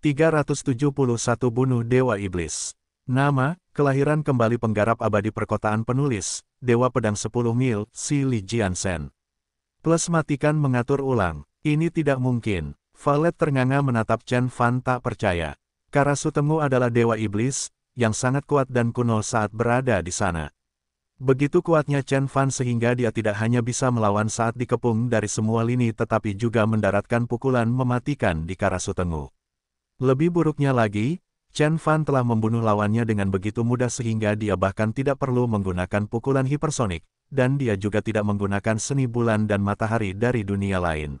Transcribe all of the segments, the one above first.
371 Bunuh Dewa Iblis. Nama, kelahiran kembali penggarap abadi perkotaan penulis, Dewa Pedang 10 Mil, Si Li Jiansen. Plus matikan mengatur ulang, ini tidak mungkin. Valet ternganga menatap Chen Fan tak percaya. Karasu tenggu adalah Dewa Iblis, yang sangat kuat dan kuno saat berada di sana. Begitu kuatnya Chen Fan sehingga dia tidak hanya bisa melawan saat dikepung dari semua lini tetapi juga mendaratkan pukulan mematikan di Karasu Tengu. Lebih buruknya lagi, Chen Fan telah membunuh lawannya dengan begitu mudah sehingga dia bahkan tidak perlu menggunakan pukulan hipersonik, dan dia juga tidak menggunakan seni bulan dan matahari dari dunia lain.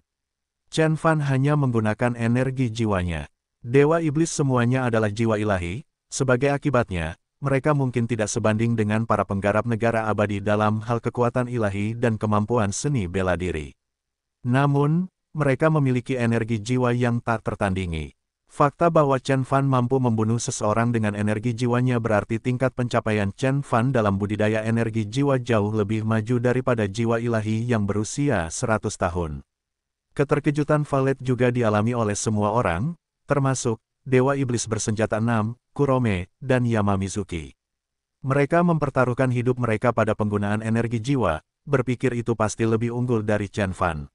Chen Fan hanya menggunakan energi jiwanya. Dewa Iblis semuanya adalah jiwa ilahi, sebagai akibatnya, mereka mungkin tidak sebanding dengan para penggarap negara abadi dalam hal kekuatan ilahi dan kemampuan seni bela diri. Namun, mereka memiliki energi jiwa yang tak tertandingi. Fakta bahwa Chen Fan mampu membunuh seseorang dengan energi jiwanya berarti tingkat pencapaian Chen Fan dalam budidaya energi jiwa jauh lebih maju daripada jiwa ilahi yang berusia 100 tahun. Keterkejutan Valet juga dialami oleh semua orang, termasuk Dewa Iblis bersenjata 6, Kurome, dan Yamamizuki. Mereka mempertaruhkan hidup mereka pada penggunaan energi jiwa, berpikir itu pasti lebih unggul dari Chen Fan.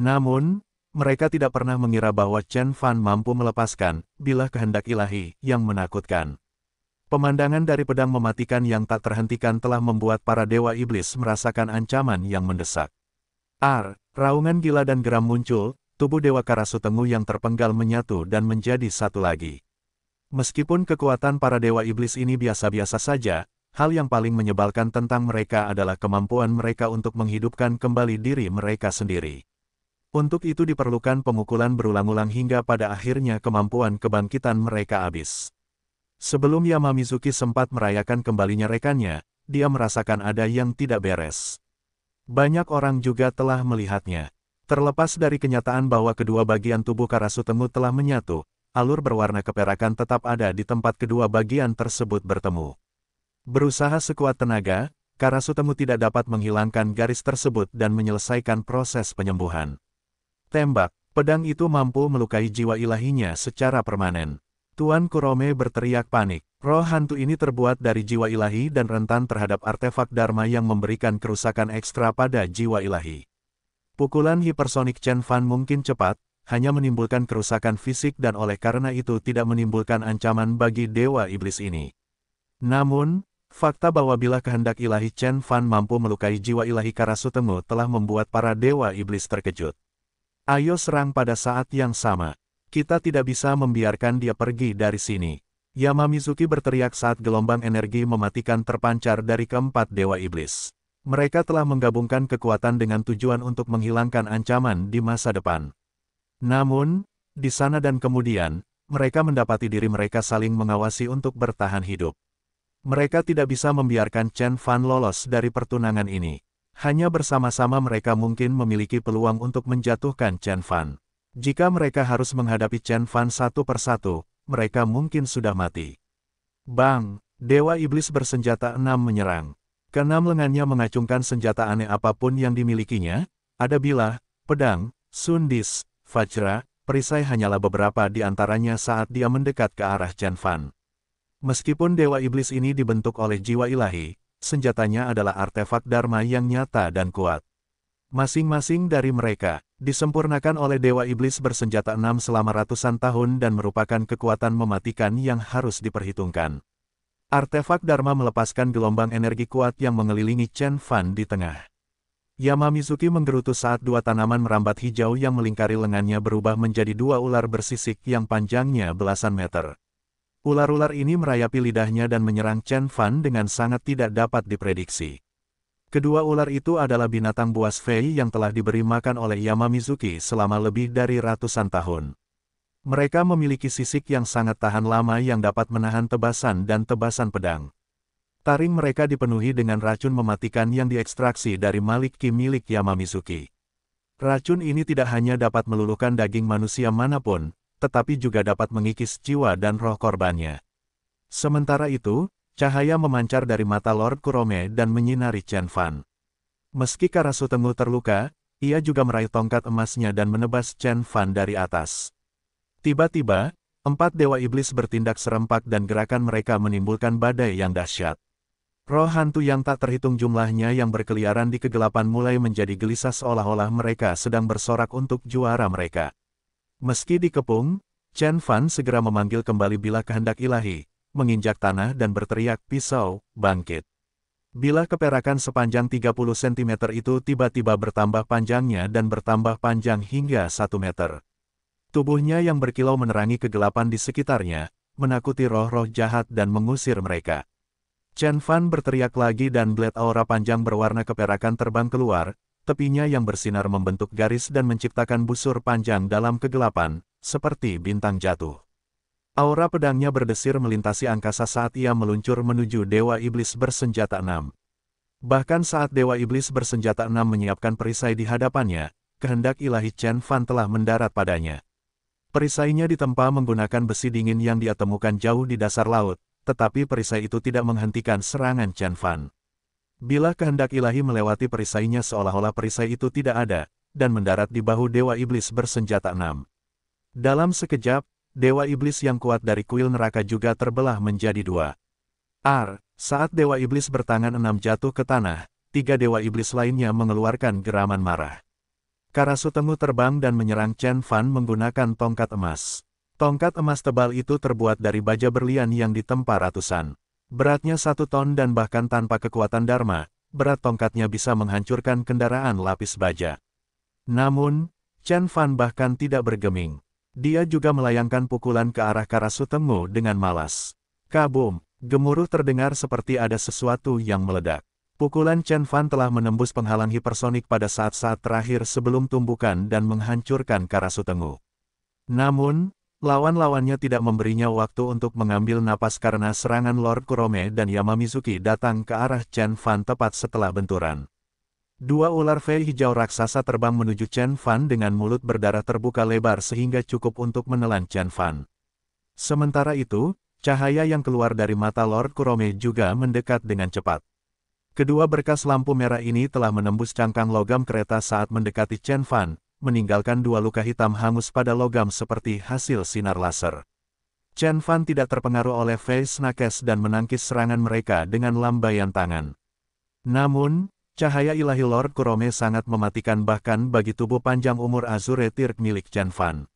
Namun, mereka tidak pernah mengira bahwa Chen Fan mampu melepaskan, bila kehendak ilahi, yang menakutkan. Pemandangan dari pedang mematikan yang tak terhentikan telah membuat para dewa iblis merasakan ancaman yang mendesak. Ar, raungan gila dan geram muncul, tubuh Dewa Karasu Karasutengu yang terpenggal menyatu dan menjadi satu lagi. Meskipun kekuatan para dewa iblis ini biasa-biasa saja, hal yang paling menyebalkan tentang mereka adalah kemampuan mereka untuk menghidupkan kembali diri mereka sendiri. Untuk itu diperlukan pemukulan berulang-ulang hingga pada akhirnya kemampuan kebangkitan mereka habis. Sebelum Yamamizuki sempat merayakan kembalinya rekannya, dia merasakan ada yang tidak beres. Banyak orang juga telah melihatnya. Terlepas dari kenyataan bahwa kedua bagian tubuh Karasutemu telah menyatu, alur berwarna keperakan tetap ada di tempat kedua bagian tersebut bertemu. Berusaha sekuat tenaga, Karasutemu tidak dapat menghilangkan garis tersebut dan menyelesaikan proses penyembuhan. Tembak, pedang itu mampu melukai jiwa ilahinya secara permanen. Tuan Kurome berteriak panik. Roh hantu ini terbuat dari jiwa ilahi dan rentan terhadap artefak Dharma yang memberikan kerusakan ekstra pada jiwa ilahi. Pukulan hipersonik Chen Fan mungkin cepat, hanya menimbulkan kerusakan fisik dan oleh karena itu tidak menimbulkan ancaman bagi Dewa Iblis ini. Namun, fakta bahwa bila kehendak ilahi Chen Fan mampu melukai jiwa ilahi Karasutemu telah membuat para Dewa Iblis terkejut. Ayo serang pada saat yang sama. Kita tidak bisa membiarkan dia pergi dari sini. Yamamizuki berteriak saat gelombang energi mematikan terpancar dari keempat dewa iblis. Mereka telah menggabungkan kekuatan dengan tujuan untuk menghilangkan ancaman di masa depan. Namun, di sana dan kemudian, mereka mendapati diri mereka saling mengawasi untuk bertahan hidup. Mereka tidak bisa membiarkan Chen Fan lolos dari pertunangan ini. Hanya bersama-sama mereka mungkin memiliki peluang untuk menjatuhkan Chen Fan. Jika mereka harus menghadapi Chen Fan satu persatu, mereka mungkin sudah mati. Bang, Dewa Iblis bersenjata enam menyerang. Keenam lengannya mengacungkan senjata aneh apapun yang dimilikinya, ada bilah, pedang, sundis, fajra, perisai hanyalah beberapa di antaranya saat dia mendekat ke arah Chen Fan. Meskipun Dewa Iblis ini dibentuk oleh jiwa ilahi, senjatanya adalah artefak Dharma yang nyata dan kuat. Masing-masing dari mereka, disempurnakan oleh Dewa Iblis bersenjata enam selama ratusan tahun dan merupakan kekuatan mematikan yang harus diperhitungkan. Artefak Dharma melepaskan gelombang energi kuat yang mengelilingi Chen Fan di tengah. Yamamizuki menggerutu saat dua tanaman merambat hijau yang melingkari lengannya berubah menjadi dua ular bersisik yang panjangnya belasan meter. Ular-ular ini merayapi lidahnya dan menyerang Chen Fan dengan sangat tidak dapat diprediksi. Kedua ular itu adalah binatang buas Fei yang telah diberi makan oleh Yamamizuki selama lebih dari ratusan tahun. Mereka memiliki sisik yang sangat tahan lama yang dapat menahan tebasan dan tebasan pedang. Taring mereka dipenuhi dengan racun mematikan yang diekstraksi dari Malik Ki milik Yamamizuki. Racun ini tidak hanya dapat meluluhkan daging manusia manapun, tetapi juga dapat mengikis jiwa dan roh korbannya. Sementara itu, cahaya memancar dari mata Lord Kurome dan menyinari Chen Fan. Meski Karasu Tengu terluka, ia juga meraih tongkat emasnya dan menebas Chen Fan dari atas. Tiba-tiba, empat dewa iblis bertindak serempak dan gerakan mereka menimbulkan badai yang dahsyat. Roh hantu yang tak terhitung jumlahnya yang berkeliaran di kegelapan mulai menjadi gelisah seolah-olah mereka sedang bersorak untuk juara mereka. Meski dikepung, Chen Fan segera memanggil kembali bila kehendak ilahi, menginjak tanah dan berteriak pisau, bangkit. Bila keperakan sepanjang 30 cm itu tiba-tiba bertambah panjangnya dan bertambah panjang hingga 1 meter. Tubuhnya yang berkilau menerangi kegelapan di sekitarnya, menakuti roh-roh jahat dan mengusir mereka. Chen Fan berteriak lagi dan blade aura panjang berwarna keperakan terbang keluar, tepinya yang bersinar membentuk garis dan menciptakan busur panjang dalam kegelapan, seperti bintang jatuh. Aura pedangnya berdesir melintasi angkasa saat ia meluncur menuju Dewa Iblis bersenjata enam. Bahkan saat Dewa Iblis bersenjata enam menyiapkan perisai di hadapannya, kehendak ilahi Chen Fan telah mendarat padanya. Perisainya ditempa menggunakan besi dingin yang dia jauh di dasar laut, tetapi perisai itu tidak menghentikan serangan Chen Fan. Bila kehendak ilahi melewati perisainya seolah-olah perisai itu tidak ada, dan mendarat di bahu Dewa Iblis bersenjata enam. Dalam sekejap, Dewa Iblis yang kuat dari kuil neraka juga terbelah menjadi dua. Ar, Saat Dewa Iblis bertangan enam jatuh ke tanah, tiga Dewa Iblis lainnya mengeluarkan geraman marah. Karasutemu terbang dan menyerang Chen Fan menggunakan tongkat emas. Tongkat emas tebal itu terbuat dari baja berlian yang ditempa ratusan Beratnya satu ton dan bahkan tanpa kekuatan Dharma, berat tongkatnya bisa menghancurkan kendaraan lapis baja. Namun, Chen Fan bahkan tidak bergeming. Dia juga melayangkan pukulan ke arah Karasu Tengu dengan malas. Kabum, gemuruh terdengar seperti ada sesuatu yang meledak. Pukulan Chen Fan telah menembus penghalang hipersonik pada saat-saat terakhir sebelum tumbukan dan menghancurkan Karasu Tengu. Namun, Lawan-lawannya tidak memberinya waktu untuk mengambil napas karena serangan Lord Kurome dan Yamamizuki datang ke arah Chen Fan tepat setelah benturan. Dua ular fei hijau raksasa terbang menuju Chen Fan dengan mulut berdarah terbuka lebar sehingga cukup untuk menelan Chen Fan. Sementara itu, cahaya yang keluar dari mata Lord Kurome juga mendekat dengan cepat. Kedua berkas lampu merah ini telah menembus cangkang logam kereta saat mendekati Chen Fan, meninggalkan dua luka hitam hangus pada logam seperti hasil sinar laser. Chen Fan tidak terpengaruh oleh Face Nakes dan menangkis serangan mereka dengan lambaian tangan. Namun, cahaya ilahi Lord Kurome sangat mematikan bahkan bagi tubuh panjang umur Azure Tirk milik Chen Fan.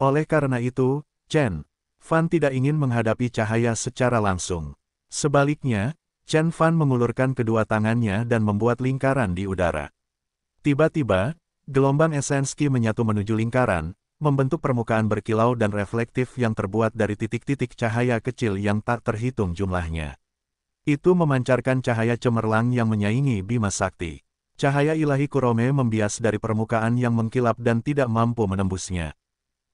Oleh karena itu, Chen Fan tidak ingin menghadapi cahaya secara langsung. Sebaliknya, Chen Fan mengulurkan kedua tangannya dan membuat lingkaran di udara. Tiba-tiba, Gelombang esenski menyatu menuju lingkaran, membentuk permukaan berkilau dan reflektif yang terbuat dari titik-titik cahaya kecil yang tak terhitung jumlahnya. Itu memancarkan cahaya cemerlang yang menyaingi Bima Sakti. Cahaya ilahi Kurome membias dari permukaan yang mengkilap dan tidak mampu menembusnya.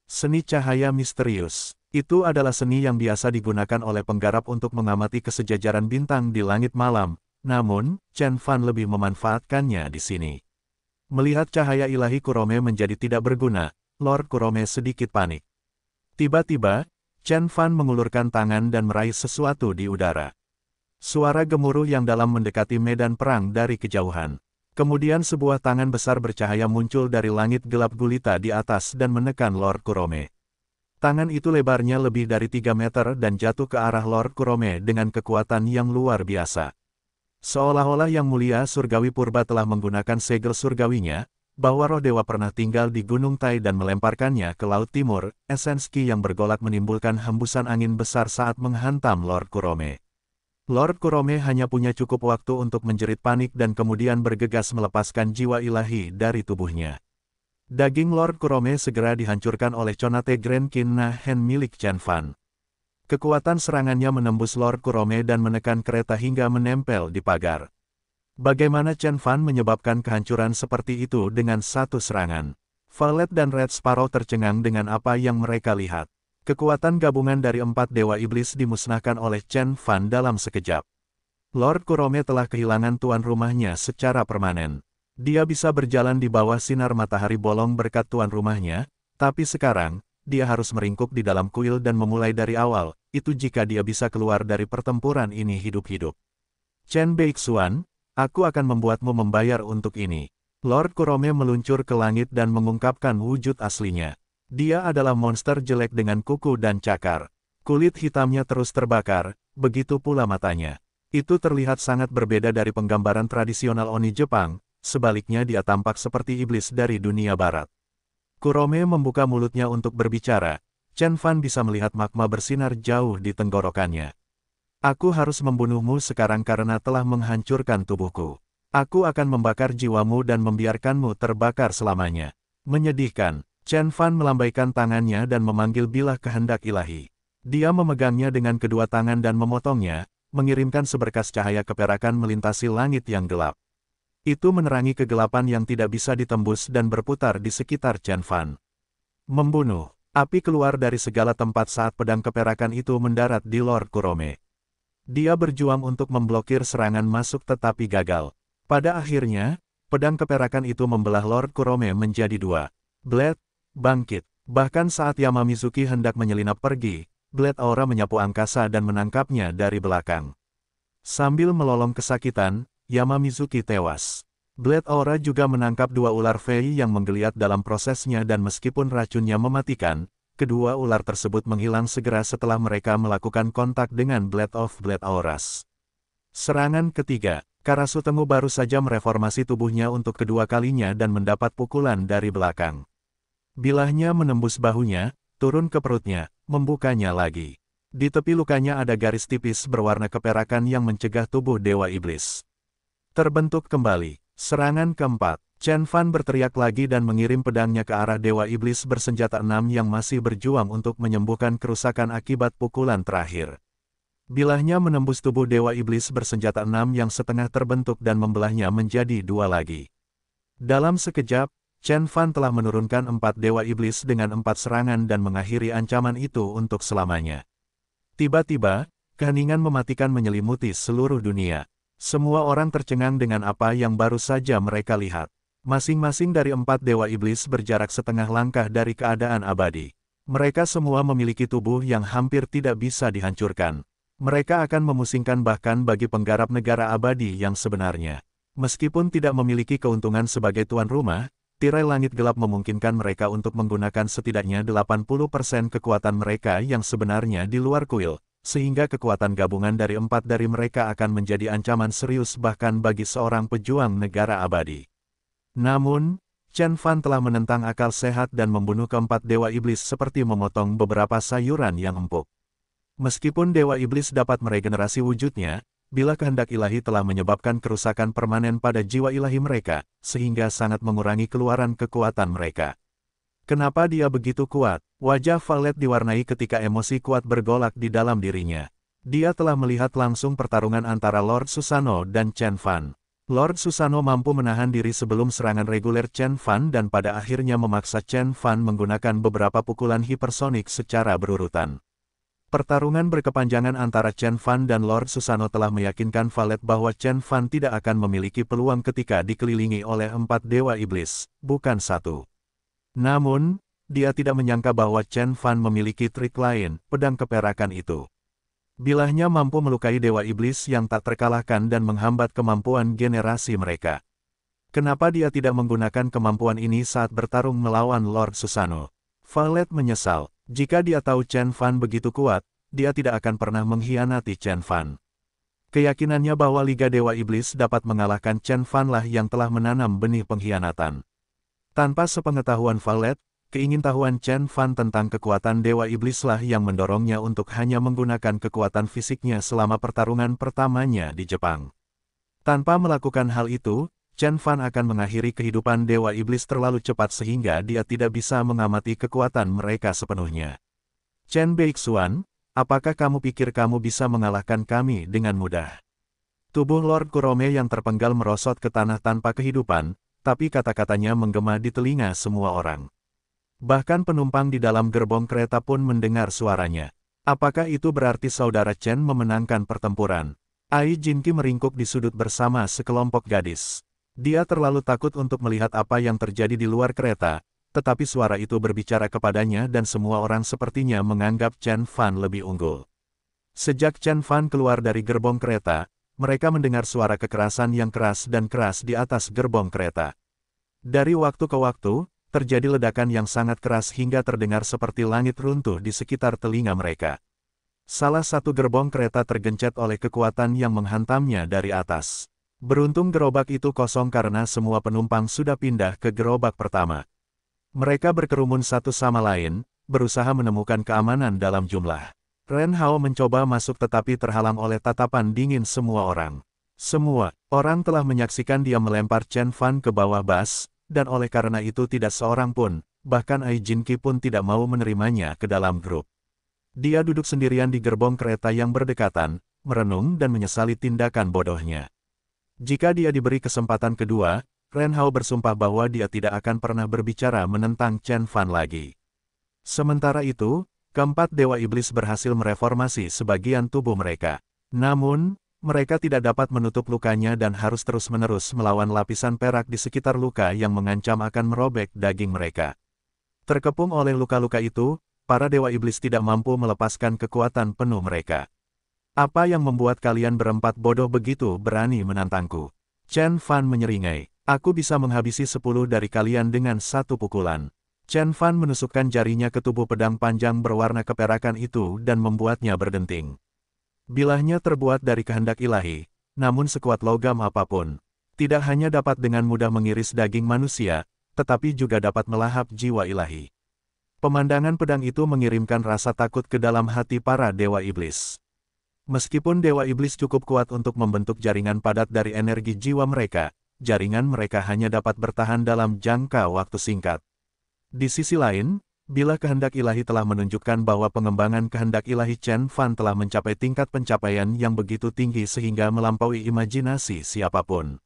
Seni cahaya misterius. Itu adalah seni yang biasa digunakan oleh penggarap untuk mengamati kesejajaran bintang di langit malam, namun, Chen Fan lebih memanfaatkannya di sini. Melihat cahaya ilahi Kurome menjadi tidak berguna, Lord Kurome sedikit panik. Tiba-tiba, Chen Fan mengulurkan tangan dan meraih sesuatu di udara. Suara gemuruh yang dalam mendekati medan perang dari kejauhan. Kemudian sebuah tangan besar bercahaya muncul dari langit gelap gulita di atas dan menekan Lord Kurome. Tangan itu lebarnya lebih dari 3 meter dan jatuh ke arah Lord Kurome dengan kekuatan yang luar biasa. Seolah-olah Yang Mulia Surgawi Purba telah menggunakan segel surgawinya, bahwa roh dewa pernah tinggal di Gunung Tai dan melemparkannya ke Laut Timur, esens yang bergolak menimbulkan hembusan angin besar saat menghantam Lord Kurome. Lord Kurome hanya punya cukup waktu untuk menjerit panik dan kemudian bergegas melepaskan jiwa ilahi dari tubuhnya. Daging Lord Kurome segera dihancurkan oleh Conate Grand Kinna Hen milik Chen Fan. Kekuatan serangannya menembus Lord Kurome dan menekan kereta hingga menempel di pagar. Bagaimana Chen Fan menyebabkan kehancuran seperti itu dengan satu serangan? Valet dan Red Sparrow tercengang dengan apa yang mereka lihat. Kekuatan gabungan dari empat dewa iblis dimusnahkan oleh Chen Fan dalam sekejap. Lord Kurome telah kehilangan tuan rumahnya secara permanen. Dia bisa berjalan di bawah sinar matahari bolong berkat tuan rumahnya, tapi sekarang, dia harus meringkuk di dalam kuil dan memulai dari awal, itu jika dia bisa keluar dari pertempuran ini hidup-hidup. Chen Beixuan, aku akan membuatmu membayar untuk ini. Lord Kurome meluncur ke langit dan mengungkapkan wujud aslinya. Dia adalah monster jelek dengan kuku dan cakar. Kulit hitamnya terus terbakar, begitu pula matanya. Itu terlihat sangat berbeda dari penggambaran tradisional Oni Jepang, sebaliknya dia tampak seperti iblis dari dunia barat. Kurome membuka mulutnya untuk berbicara. Chen Fan bisa melihat magma bersinar jauh di tenggorokannya. Aku harus membunuhmu sekarang karena telah menghancurkan tubuhku. Aku akan membakar jiwamu dan membiarkanmu terbakar selamanya. Menyedihkan, Chen Fan melambaikan tangannya dan memanggil bilah kehendak ilahi. Dia memegangnya dengan kedua tangan dan memotongnya, mengirimkan seberkas cahaya keperakan melintasi langit yang gelap. Itu menerangi kegelapan yang tidak bisa ditembus dan berputar di sekitar Chen Fan. Membunuh. Api keluar dari segala tempat saat pedang keperakan itu mendarat di Lord Kurome. Dia berjuang untuk memblokir serangan masuk tetapi gagal. Pada akhirnya, pedang keperakan itu membelah Lord Kurome menjadi dua. Blade, bangkit. Bahkan saat Yamamizuki hendak menyelinap pergi, Blade Aura menyapu angkasa dan menangkapnya dari belakang. Sambil melolong kesakitan, Yamamizuki tewas. Blade Aura juga menangkap dua ular Fei yang menggeliat dalam prosesnya dan meskipun racunnya mematikan, kedua ular tersebut menghilang segera setelah mereka melakukan kontak dengan Blade of Blade Auras. Serangan ketiga, Karasutemu baru saja mereformasi tubuhnya untuk kedua kalinya dan mendapat pukulan dari belakang. Bilahnya menembus bahunya, turun ke perutnya, membukanya lagi. Di tepi lukanya ada garis tipis berwarna keperakan yang mencegah tubuh Dewa Iblis. Terbentuk kembali. Serangan keempat. Chen Fan berteriak lagi dan mengirim pedangnya ke arah Dewa Iblis bersenjata enam yang masih berjuang untuk menyembuhkan kerusakan akibat pukulan terakhir. Bilahnya menembus tubuh Dewa Iblis bersenjata enam yang setengah terbentuk dan membelahnya menjadi dua lagi. Dalam sekejap, Chen Fan telah menurunkan empat Dewa Iblis dengan empat serangan dan mengakhiri ancaman itu untuk selamanya. Tiba-tiba, keheningan mematikan menyelimuti seluruh dunia. Semua orang tercengang dengan apa yang baru saja mereka lihat. Masing-masing dari empat dewa iblis berjarak setengah langkah dari keadaan abadi. Mereka semua memiliki tubuh yang hampir tidak bisa dihancurkan. Mereka akan memusingkan bahkan bagi penggarap negara abadi yang sebenarnya. Meskipun tidak memiliki keuntungan sebagai tuan rumah, tirai langit gelap memungkinkan mereka untuk menggunakan setidaknya 80% kekuatan mereka yang sebenarnya di luar kuil, sehingga kekuatan gabungan dari empat dari mereka akan menjadi ancaman serius bahkan bagi seorang pejuang negara abadi. Namun, Chen Fan telah menentang akal sehat dan membunuh keempat dewa iblis seperti memotong beberapa sayuran yang empuk. Meskipun dewa iblis dapat meregenerasi wujudnya, bila kehendak ilahi telah menyebabkan kerusakan permanen pada jiwa ilahi mereka, sehingga sangat mengurangi keluaran kekuatan mereka. Kenapa dia begitu kuat? Wajah Valet diwarnai ketika emosi kuat bergolak di dalam dirinya. Dia telah melihat langsung pertarungan antara Lord Susano dan Chen Fan. Lord Susano mampu menahan diri sebelum serangan reguler Chen Fan dan pada akhirnya memaksa Chen Fan menggunakan beberapa pukulan hipersonik secara berurutan. Pertarungan berkepanjangan antara Chen Fan dan Lord Susano telah meyakinkan Valet bahwa Chen Fan tidak akan memiliki peluang ketika dikelilingi oleh empat dewa iblis, bukan satu. Namun, dia tidak menyangka bahwa Chen Fan memiliki trik lain, pedang keperakan itu. Bilahnya mampu melukai Dewa Iblis yang tak terkalahkan dan menghambat kemampuan generasi mereka. Kenapa dia tidak menggunakan kemampuan ini saat bertarung melawan Lord Susano? Valet menyesal, jika dia tahu Chen Fan begitu kuat, dia tidak akan pernah mengkhianati Chen Fan. Keyakinannya bahwa Liga Dewa Iblis dapat mengalahkan Chen Fan lah yang telah menanam benih pengkhianatan. Tanpa sepengetahuan Valet, keingintahuan Chen Fan tentang kekuatan Dewa Iblislah yang mendorongnya untuk hanya menggunakan kekuatan fisiknya selama pertarungan pertamanya di Jepang. Tanpa melakukan hal itu, Chen Fan akan mengakhiri kehidupan Dewa Iblis terlalu cepat sehingga dia tidak bisa mengamati kekuatan mereka sepenuhnya. Chen Beixuan, apakah kamu pikir kamu bisa mengalahkan kami dengan mudah? Tubuh Lord Kurome yang terpenggal merosot ke tanah tanpa kehidupan, tapi kata-katanya menggema di telinga semua orang. Bahkan penumpang di dalam gerbong kereta pun mendengar suaranya. Apakah itu berarti saudara Chen memenangkan pertempuran? Ai Jinki meringkuk di sudut bersama sekelompok gadis. Dia terlalu takut untuk melihat apa yang terjadi di luar kereta, tetapi suara itu berbicara kepadanya dan semua orang sepertinya menganggap Chen Fan lebih unggul. Sejak Chen Fan keluar dari gerbong kereta, mereka mendengar suara kekerasan yang keras dan keras di atas gerbong kereta. Dari waktu ke waktu, terjadi ledakan yang sangat keras hingga terdengar seperti langit runtuh di sekitar telinga mereka. Salah satu gerbong kereta tergencet oleh kekuatan yang menghantamnya dari atas. Beruntung gerobak itu kosong karena semua penumpang sudah pindah ke gerobak pertama. Mereka berkerumun satu sama lain, berusaha menemukan keamanan dalam jumlah. Ren Hao mencoba masuk tetapi terhalang oleh tatapan dingin semua orang. Semua orang telah menyaksikan dia melempar Chen Fan ke bawah bas, dan oleh karena itu tidak seorang pun, bahkan Ai Jin Ki pun tidak mau menerimanya ke dalam grup. Dia duduk sendirian di gerbong kereta yang berdekatan, merenung dan menyesali tindakan bodohnya. Jika dia diberi kesempatan kedua, Ren Hao bersumpah bahwa dia tidak akan pernah berbicara menentang Chen Fan lagi. Sementara itu, Keempat dewa iblis berhasil mereformasi sebagian tubuh mereka. Namun, mereka tidak dapat menutup lukanya dan harus terus-menerus melawan lapisan perak di sekitar luka yang mengancam akan merobek daging mereka. Terkepung oleh luka-luka itu, para dewa iblis tidak mampu melepaskan kekuatan penuh mereka. Apa yang membuat kalian berempat bodoh begitu berani menantangku? Chen Fan menyeringai. Aku bisa menghabisi sepuluh dari kalian dengan satu pukulan. Chen Fan menusukkan jarinya ke tubuh pedang panjang berwarna keperakan itu dan membuatnya berdenting. Bilahnya terbuat dari kehendak ilahi, namun sekuat logam apapun, tidak hanya dapat dengan mudah mengiris daging manusia, tetapi juga dapat melahap jiwa ilahi. Pemandangan pedang itu mengirimkan rasa takut ke dalam hati para dewa iblis. Meskipun dewa iblis cukup kuat untuk membentuk jaringan padat dari energi jiwa mereka, jaringan mereka hanya dapat bertahan dalam jangka waktu singkat. Di sisi lain, bila kehendak ilahi telah menunjukkan bahwa pengembangan kehendak ilahi Chen Fan telah mencapai tingkat pencapaian yang begitu tinggi sehingga melampaui imajinasi siapapun.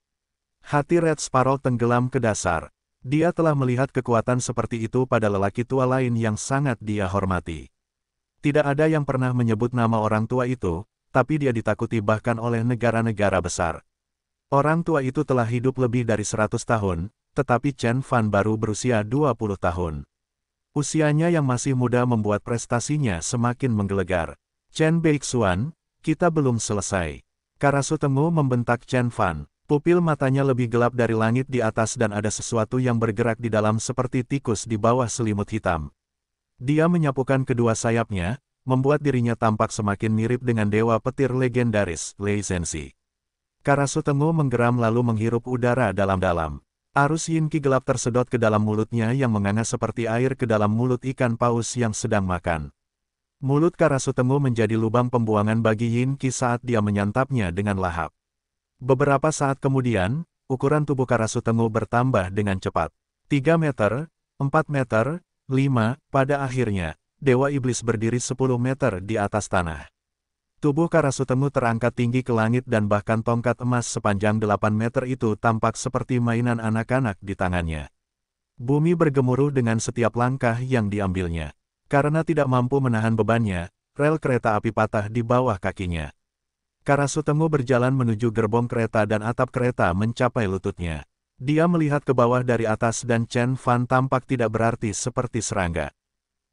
Hati Red Sparrow tenggelam ke dasar. Dia telah melihat kekuatan seperti itu pada lelaki tua lain yang sangat dia hormati. Tidak ada yang pernah menyebut nama orang tua itu, tapi dia ditakuti bahkan oleh negara-negara besar. Orang tua itu telah hidup lebih dari 100 tahun, tetapi Chen Fan baru berusia 20 tahun. Usianya yang masih muda membuat prestasinya semakin menggelegar. Chen Beixuan, kita belum selesai. Karasu Temu membentak Chen Fan, pupil matanya lebih gelap dari langit di atas dan ada sesuatu yang bergerak di dalam seperti tikus di bawah selimut hitam. Dia menyapukan kedua sayapnya, membuat dirinya tampak semakin mirip dengan dewa petir legendaris, Lei Zensi. Karasu Tengu menggeram lalu menghirup udara dalam-dalam. Arus yin ki gelap tersedot ke dalam mulutnya yang menganga seperti air ke dalam mulut ikan paus yang sedang makan. Mulut Karasu Tengu menjadi lubang pembuangan bagi yin Qi saat dia menyantapnya dengan lahap. Beberapa saat kemudian, ukuran tubuh Karasu Tengu bertambah dengan cepat. 3 meter, 4 meter, 5, pada akhirnya, Dewa Iblis berdiri 10 meter di atas tanah. Tubuh Karasutemu terangkat tinggi ke langit dan bahkan tongkat emas sepanjang 8 meter itu tampak seperti mainan anak-anak di tangannya. Bumi bergemuruh dengan setiap langkah yang diambilnya. Karena tidak mampu menahan bebannya, rel kereta api patah di bawah kakinya. Karasutemu berjalan menuju gerbong kereta dan atap kereta mencapai lututnya. Dia melihat ke bawah dari atas dan Chen Fan tampak tidak berarti seperti serangga.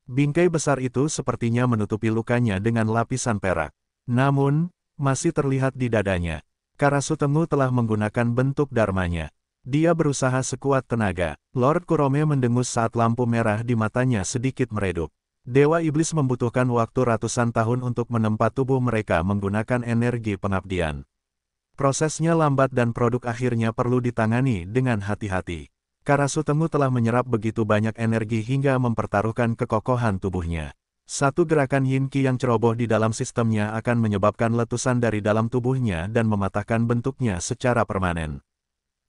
Bingkai besar itu sepertinya menutupi lukanya dengan lapisan perak. Namun, masih terlihat di dadanya. Karasutemu telah menggunakan bentuk dharmanya. Dia berusaha sekuat tenaga. Lord Kurome mendengus saat lampu merah di matanya sedikit meredup. Dewa Iblis membutuhkan waktu ratusan tahun untuk menempa tubuh mereka menggunakan energi pengabdian. Prosesnya lambat dan produk akhirnya perlu ditangani dengan hati-hati. Karasutemu telah menyerap begitu banyak energi hingga mempertaruhkan kekokohan tubuhnya. Satu gerakan hinki yang ceroboh di dalam sistemnya akan menyebabkan letusan dari dalam tubuhnya dan mematahkan bentuknya secara permanen.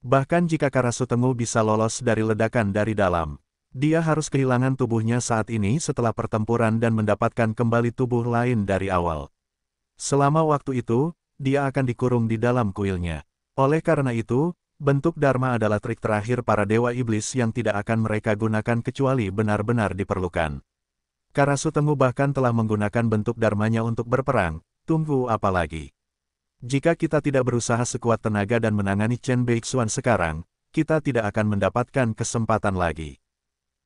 Bahkan jika Karasutengu bisa lolos dari ledakan dari dalam, dia harus kehilangan tubuhnya saat ini setelah pertempuran dan mendapatkan kembali tubuh lain dari awal. Selama waktu itu, dia akan dikurung di dalam kuilnya. Oleh karena itu, bentuk Dharma adalah trik terakhir para dewa iblis yang tidak akan mereka gunakan kecuali benar-benar diperlukan. Karasu Tengu bahkan telah menggunakan bentuk dharmanya untuk berperang, tunggu apa lagi? Jika kita tidak berusaha sekuat tenaga dan menangani Chen Beixuan sekarang, kita tidak akan mendapatkan kesempatan lagi.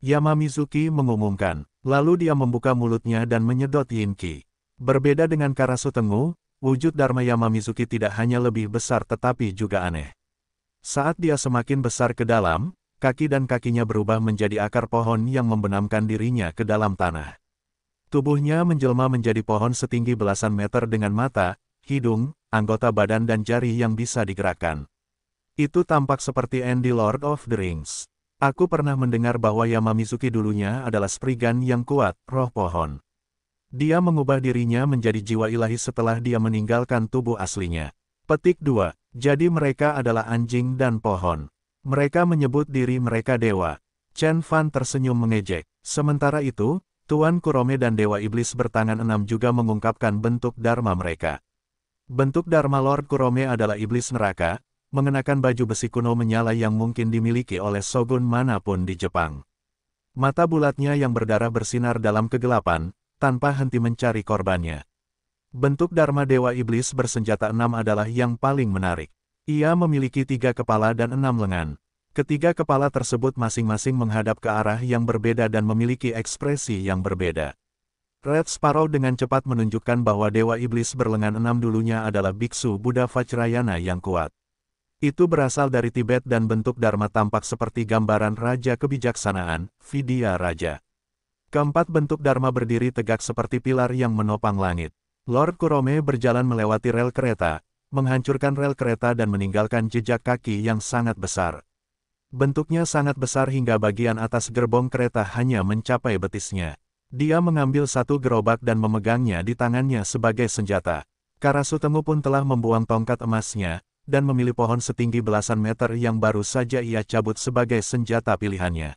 Yama Mizuki mengumumkan, lalu dia membuka mulutnya dan menyedot Yin Qi. Berbeda dengan Karasu Tengu, wujud Dharma Yama Mizuki tidak hanya lebih besar tetapi juga aneh. Saat dia semakin besar ke dalam, kaki dan kakinya berubah menjadi akar pohon yang membenamkan dirinya ke dalam tanah. Tubuhnya menjelma menjadi pohon setinggi belasan meter dengan mata, hidung, anggota badan dan jari yang bisa digerakkan. Itu tampak seperti Andy Lord of the Rings. Aku pernah mendengar bahwa Yamamizuki dulunya adalah sprigan yang kuat, roh pohon. Dia mengubah dirinya menjadi jiwa ilahi setelah dia meninggalkan tubuh aslinya. Petik 2. Jadi mereka adalah anjing dan pohon. Mereka menyebut diri mereka dewa. Chen Fan tersenyum mengejek. Sementara itu, Tuan Kurome dan Dewa Iblis bertangan enam juga mengungkapkan bentuk Dharma mereka. Bentuk Dharma Lord Kurome adalah Iblis neraka, mengenakan baju besi kuno menyala yang mungkin dimiliki oleh Shogun manapun di Jepang. Mata bulatnya yang berdarah bersinar dalam kegelapan, tanpa henti mencari korbannya. Bentuk Dharma Dewa Iblis bersenjata enam adalah yang paling menarik. Ia memiliki tiga kepala dan enam lengan. Ketiga kepala tersebut masing-masing menghadap ke arah yang berbeda dan memiliki ekspresi yang berbeda. Red Sparrow dengan cepat menunjukkan bahwa Dewa Iblis berlengan enam dulunya adalah biksu Buddha Vajrayana yang kuat. Itu berasal dari Tibet dan bentuk Dharma tampak seperti gambaran Raja Kebijaksanaan, Vidya Raja. Keempat bentuk Dharma berdiri tegak seperti pilar yang menopang langit. Lord Kurome berjalan melewati rel kereta, menghancurkan rel kereta dan meninggalkan jejak kaki yang sangat besar. Bentuknya sangat besar hingga bagian atas gerbong kereta hanya mencapai betisnya. Dia mengambil satu gerobak dan memegangnya di tangannya sebagai senjata. Karasutemu pun telah membuang tongkat emasnya, dan memilih pohon setinggi belasan meter yang baru saja ia cabut sebagai senjata pilihannya.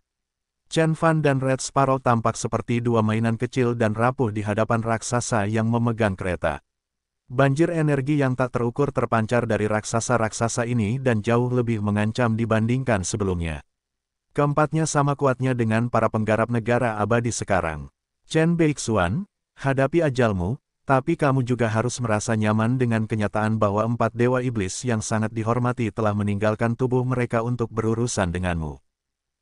Chen Fan dan Red Sparrow tampak seperti dua mainan kecil dan rapuh di hadapan raksasa yang memegang kereta. Banjir energi yang tak terukur terpancar dari raksasa-raksasa ini dan jauh lebih mengancam dibandingkan sebelumnya. Keempatnya sama kuatnya dengan para penggarap negara abadi sekarang. Chen Beixuan, hadapi ajalmu, tapi kamu juga harus merasa nyaman dengan kenyataan bahwa empat dewa iblis yang sangat dihormati telah meninggalkan tubuh mereka untuk berurusan denganmu.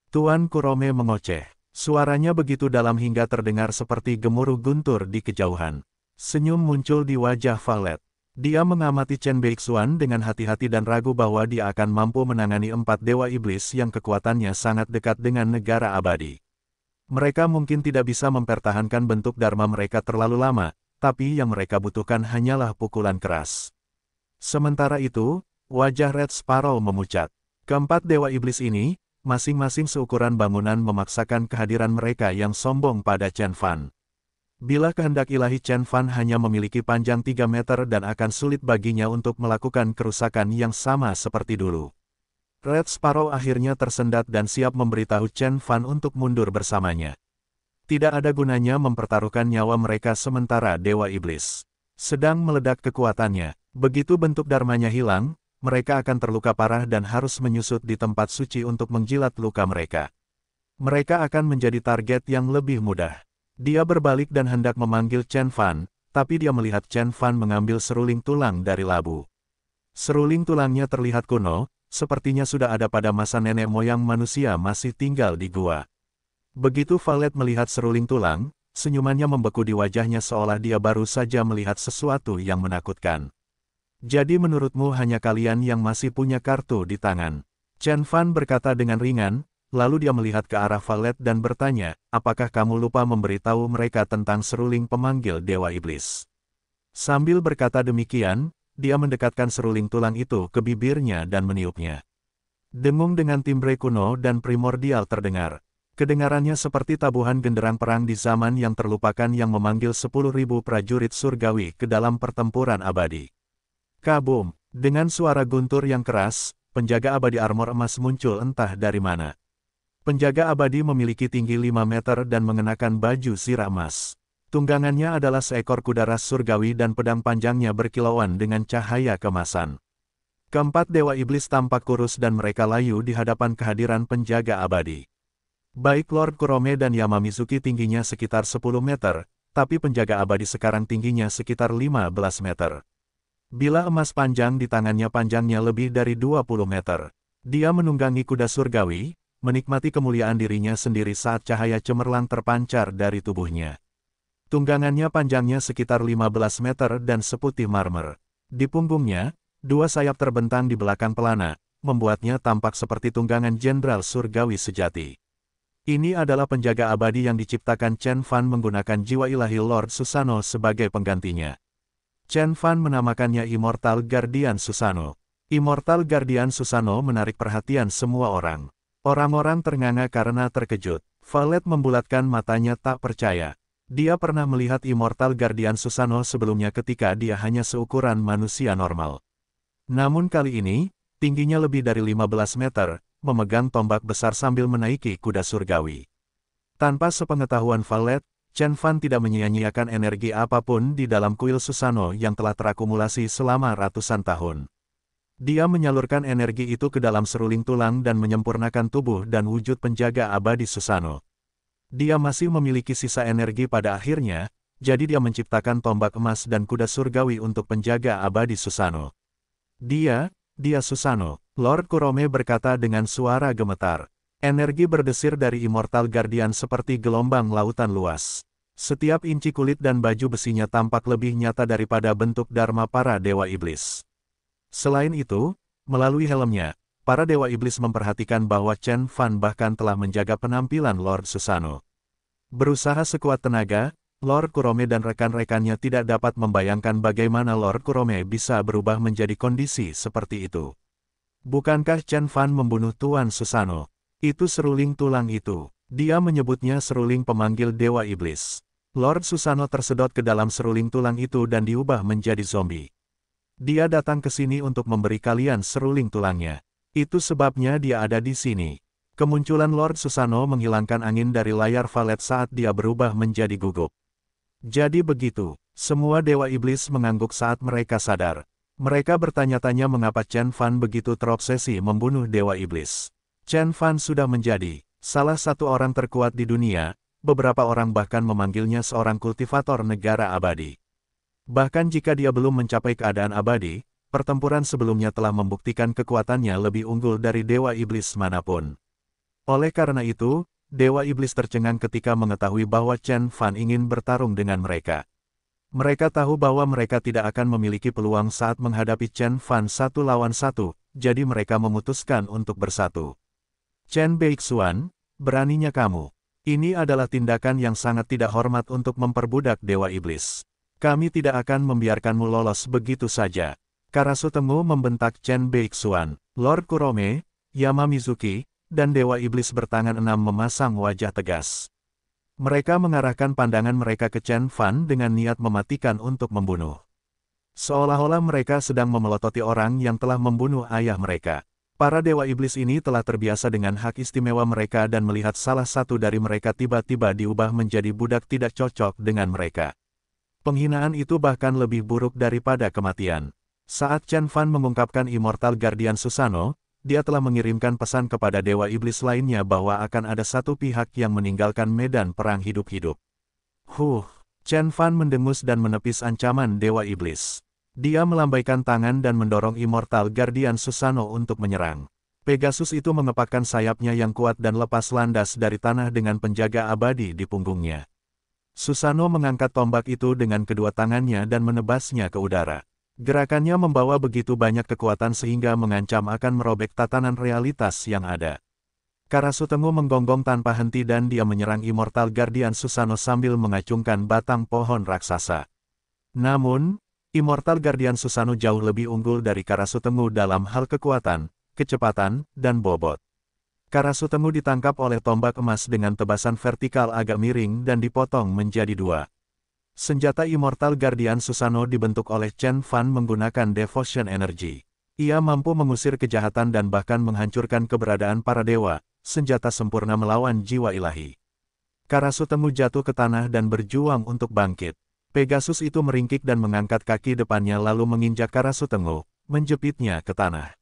Tuan Kurome mengoceh. Suaranya begitu dalam hingga terdengar seperti gemuruh guntur di kejauhan. Senyum muncul di wajah Valet. Dia mengamati Chen Beixuan dengan hati-hati dan ragu bahwa dia akan mampu menangani empat dewa iblis yang kekuatannya sangat dekat dengan negara abadi. Mereka mungkin tidak bisa mempertahankan bentuk dharma mereka terlalu lama, tapi yang mereka butuhkan hanyalah pukulan keras. Sementara itu, wajah Red Sparrow memucat. Keempat dewa iblis ini, masing-masing seukuran bangunan memaksakan kehadiran mereka yang sombong pada Chen Fan. Bila kehendak ilahi Chen Fan hanya memiliki panjang 3 meter dan akan sulit baginya untuk melakukan kerusakan yang sama seperti dulu. Red Sparrow akhirnya tersendat dan siap memberitahu Chen Fan untuk mundur bersamanya. Tidak ada gunanya mempertaruhkan nyawa mereka sementara Dewa Iblis sedang meledak kekuatannya. Begitu bentuk dharmanya hilang, mereka akan terluka parah dan harus menyusut di tempat suci untuk menjilat luka mereka. Mereka akan menjadi target yang lebih mudah. Dia berbalik dan hendak memanggil Chen Fan, tapi dia melihat Chen Fan mengambil seruling tulang dari labu. Seruling tulangnya terlihat kuno, sepertinya sudah ada pada masa nenek moyang manusia masih tinggal di gua. Begitu Valet melihat seruling tulang, senyumannya membeku di wajahnya seolah dia baru saja melihat sesuatu yang menakutkan. Jadi menurutmu hanya kalian yang masih punya kartu di tangan? Chen Fan berkata dengan ringan, Lalu dia melihat ke arah Valet dan bertanya, apakah kamu lupa memberitahu mereka tentang seruling pemanggil Dewa Iblis? Sambil berkata demikian, dia mendekatkan seruling tulang itu ke bibirnya dan meniupnya. Dengung dengan timbre kuno dan primordial terdengar. Kedengarannya seperti tabuhan genderang perang di zaman yang terlupakan yang memanggil 10.000 prajurit surgawi ke dalam pertempuran abadi. Kabum, dengan suara guntur yang keras, penjaga abadi armor emas muncul entah dari mana. Penjaga abadi memiliki tinggi 5 meter dan mengenakan baju sirah emas. Tunggangannya adalah seekor kuda ras surgawi dan pedang panjangnya berkilauan dengan cahaya kemasan. Keempat dewa iblis tampak kurus dan mereka layu di hadapan kehadiran penjaga abadi. Baik Lord Kurome dan Yamamizuki tingginya sekitar 10 meter, tapi penjaga abadi sekarang tingginya sekitar 15 meter. Bila emas panjang di tangannya panjangnya lebih dari 20 meter. Dia menunggangi kuda surgawi, menikmati kemuliaan dirinya sendiri saat cahaya cemerlang terpancar dari tubuhnya. Tunggangannya panjangnya sekitar 15 meter dan seputih marmer. Di punggungnya, dua sayap terbentang di belakang pelana, membuatnya tampak seperti tunggangan jenderal surgawi sejati. Ini adalah penjaga abadi yang diciptakan Chen Fan menggunakan jiwa ilahi Lord Susano sebagai penggantinya. Chen Fan menamakannya Immortal Guardian Susano. Immortal Guardian Susano menarik perhatian semua orang. Orang-orang ternganga karena terkejut. Valet membulatkan matanya tak percaya. Dia pernah melihat Immortal Guardian Susano sebelumnya ketika dia hanya seukuran manusia normal. Namun kali ini, tingginya lebih dari 15 meter, memegang tombak besar sambil menaiki kuda surgawi. Tanpa sepengetahuan Valet, Chen Fan tidak menyia-nyiakan energi apapun di dalam kuil Susano yang telah terakumulasi selama ratusan tahun. Dia menyalurkan energi itu ke dalam seruling tulang dan menyempurnakan tubuh dan wujud penjaga abadi Susano. Dia masih memiliki sisa energi pada akhirnya, jadi dia menciptakan tombak emas dan kuda surgawi untuk penjaga abadi Susano. Dia, dia Susano, Lord Kurome berkata dengan suara gemetar. Energi berdesir dari Immortal Guardian seperti gelombang lautan luas. Setiap inci kulit dan baju besinya tampak lebih nyata daripada bentuk Dharma para Dewa Iblis. Selain itu, melalui helmnya, para Dewa Iblis memperhatikan bahwa Chen Fan bahkan telah menjaga penampilan Lord Susano. Berusaha sekuat tenaga, Lord Kurome dan rekan-rekannya tidak dapat membayangkan bagaimana Lord Kurome bisa berubah menjadi kondisi seperti itu. Bukankah Chen Fan membunuh Tuan Susano? Itu seruling tulang itu. Dia menyebutnya seruling pemanggil Dewa Iblis. Lord Susano tersedot ke dalam seruling tulang itu dan diubah menjadi zombie. Dia datang ke sini untuk memberi kalian seruling tulangnya. Itu sebabnya dia ada di sini. Kemunculan Lord Susano menghilangkan angin dari layar valet saat dia berubah menjadi gugup. Jadi begitu, semua Dewa Iblis mengangguk saat mereka sadar. Mereka bertanya-tanya mengapa Chen Fan begitu terobsesi membunuh Dewa Iblis. Chen Fan sudah menjadi salah satu orang terkuat di dunia, beberapa orang bahkan memanggilnya seorang kultivator negara abadi. Bahkan jika dia belum mencapai keadaan abadi, pertempuran sebelumnya telah membuktikan kekuatannya lebih unggul dari Dewa Iblis manapun. Oleh karena itu, Dewa Iblis tercengang ketika mengetahui bahwa Chen Fan ingin bertarung dengan mereka. Mereka tahu bahwa mereka tidak akan memiliki peluang saat menghadapi Chen Fan satu lawan satu, jadi mereka memutuskan untuk bersatu. Chen Beixuan, beraninya kamu. Ini adalah tindakan yang sangat tidak hormat untuk memperbudak Dewa Iblis. Kami tidak akan membiarkanmu lolos begitu saja. Karasu Temu membentak Chen Beixuan, Lord Kurome, Yamamizuki, dan Dewa Iblis bertangan enam memasang wajah tegas. Mereka mengarahkan pandangan mereka ke Chen Fan dengan niat mematikan untuk membunuh. Seolah-olah mereka sedang memelototi orang yang telah membunuh ayah mereka. Para Dewa Iblis ini telah terbiasa dengan hak istimewa mereka dan melihat salah satu dari mereka tiba-tiba diubah menjadi budak tidak cocok dengan mereka. Penghinaan itu bahkan lebih buruk daripada kematian. Saat Chen Fan mengungkapkan Immortal Guardian Susano, dia telah mengirimkan pesan kepada Dewa Iblis lainnya bahwa akan ada satu pihak yang meninggalkan medan perang hidup-hidup. Huh, Chen Fan mendengus dan menepis ancaman Dewa Iblis. Dia melambaikan tangan dan mendorong Immortal Guardian Susano untuk menyerang. Pegasus itu mengepakkan sayapnya yang kuat dan lepas landas dari tanah dengan penjaga abadi di punggungnya. Susano mengangkat tombak itu dengan kedua tangannya dan menebasnya ke udara. Gerakannya membawa begitu banyak kekuatan sehingga mengancam akan merobek tatanan realitas yang ada. Karasutengu menggonggong tanpa henti dan dia menyerang Immortal Guardian Susano sambil mengacungkan batang pohon raksasa. Namun, Immortal Guardian Susano jauh lebih unggul dari Karasutengu dalam hal kekuatan, kecepatan, dan bobot. Karasutemu ditangkap oleh tombak emas dengan tebasan vertikal agak miring dan dipotong menjadi dua. Senjata Immortal Guardian Susano dibentuk oleh Chen Fan menggunakan Devotion Energy. Ia mampu mengusir kejahatan dan bahkan menghancurkan keberadaan para dewa, senjata sempurna melawan jiwa ilahi. Karasutemu jatuh ke tanah dan berjuang untuk bangkit. Pegasus itu meringkik dan mengangkat kaki depannya lalu menginjak Karasutemu, menjepitnya ke tanah.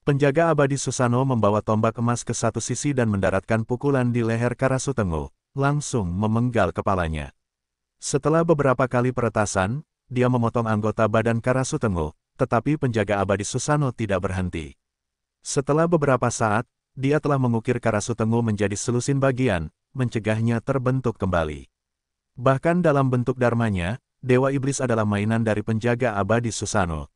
Penjaga abadi Susano membawa tombak emas ke satu sisi dan mendaratkan pukulan di leher Karasutengu, langsung memenggal kepalanya. Setelah beberapa kali peretasan, dia memotong anggota badan Karasutengu, tetapi penjaga abadi Susano tidak berhenti. Setelah beberapa saat, dia telah mengukir Karasutengu menjadi selusin bagian, mencegahnya terbentuk kembali. Bahkan dalam bentuk dharmanya, Dewa Iblis adalah mainan dari penjaga abadi Susano.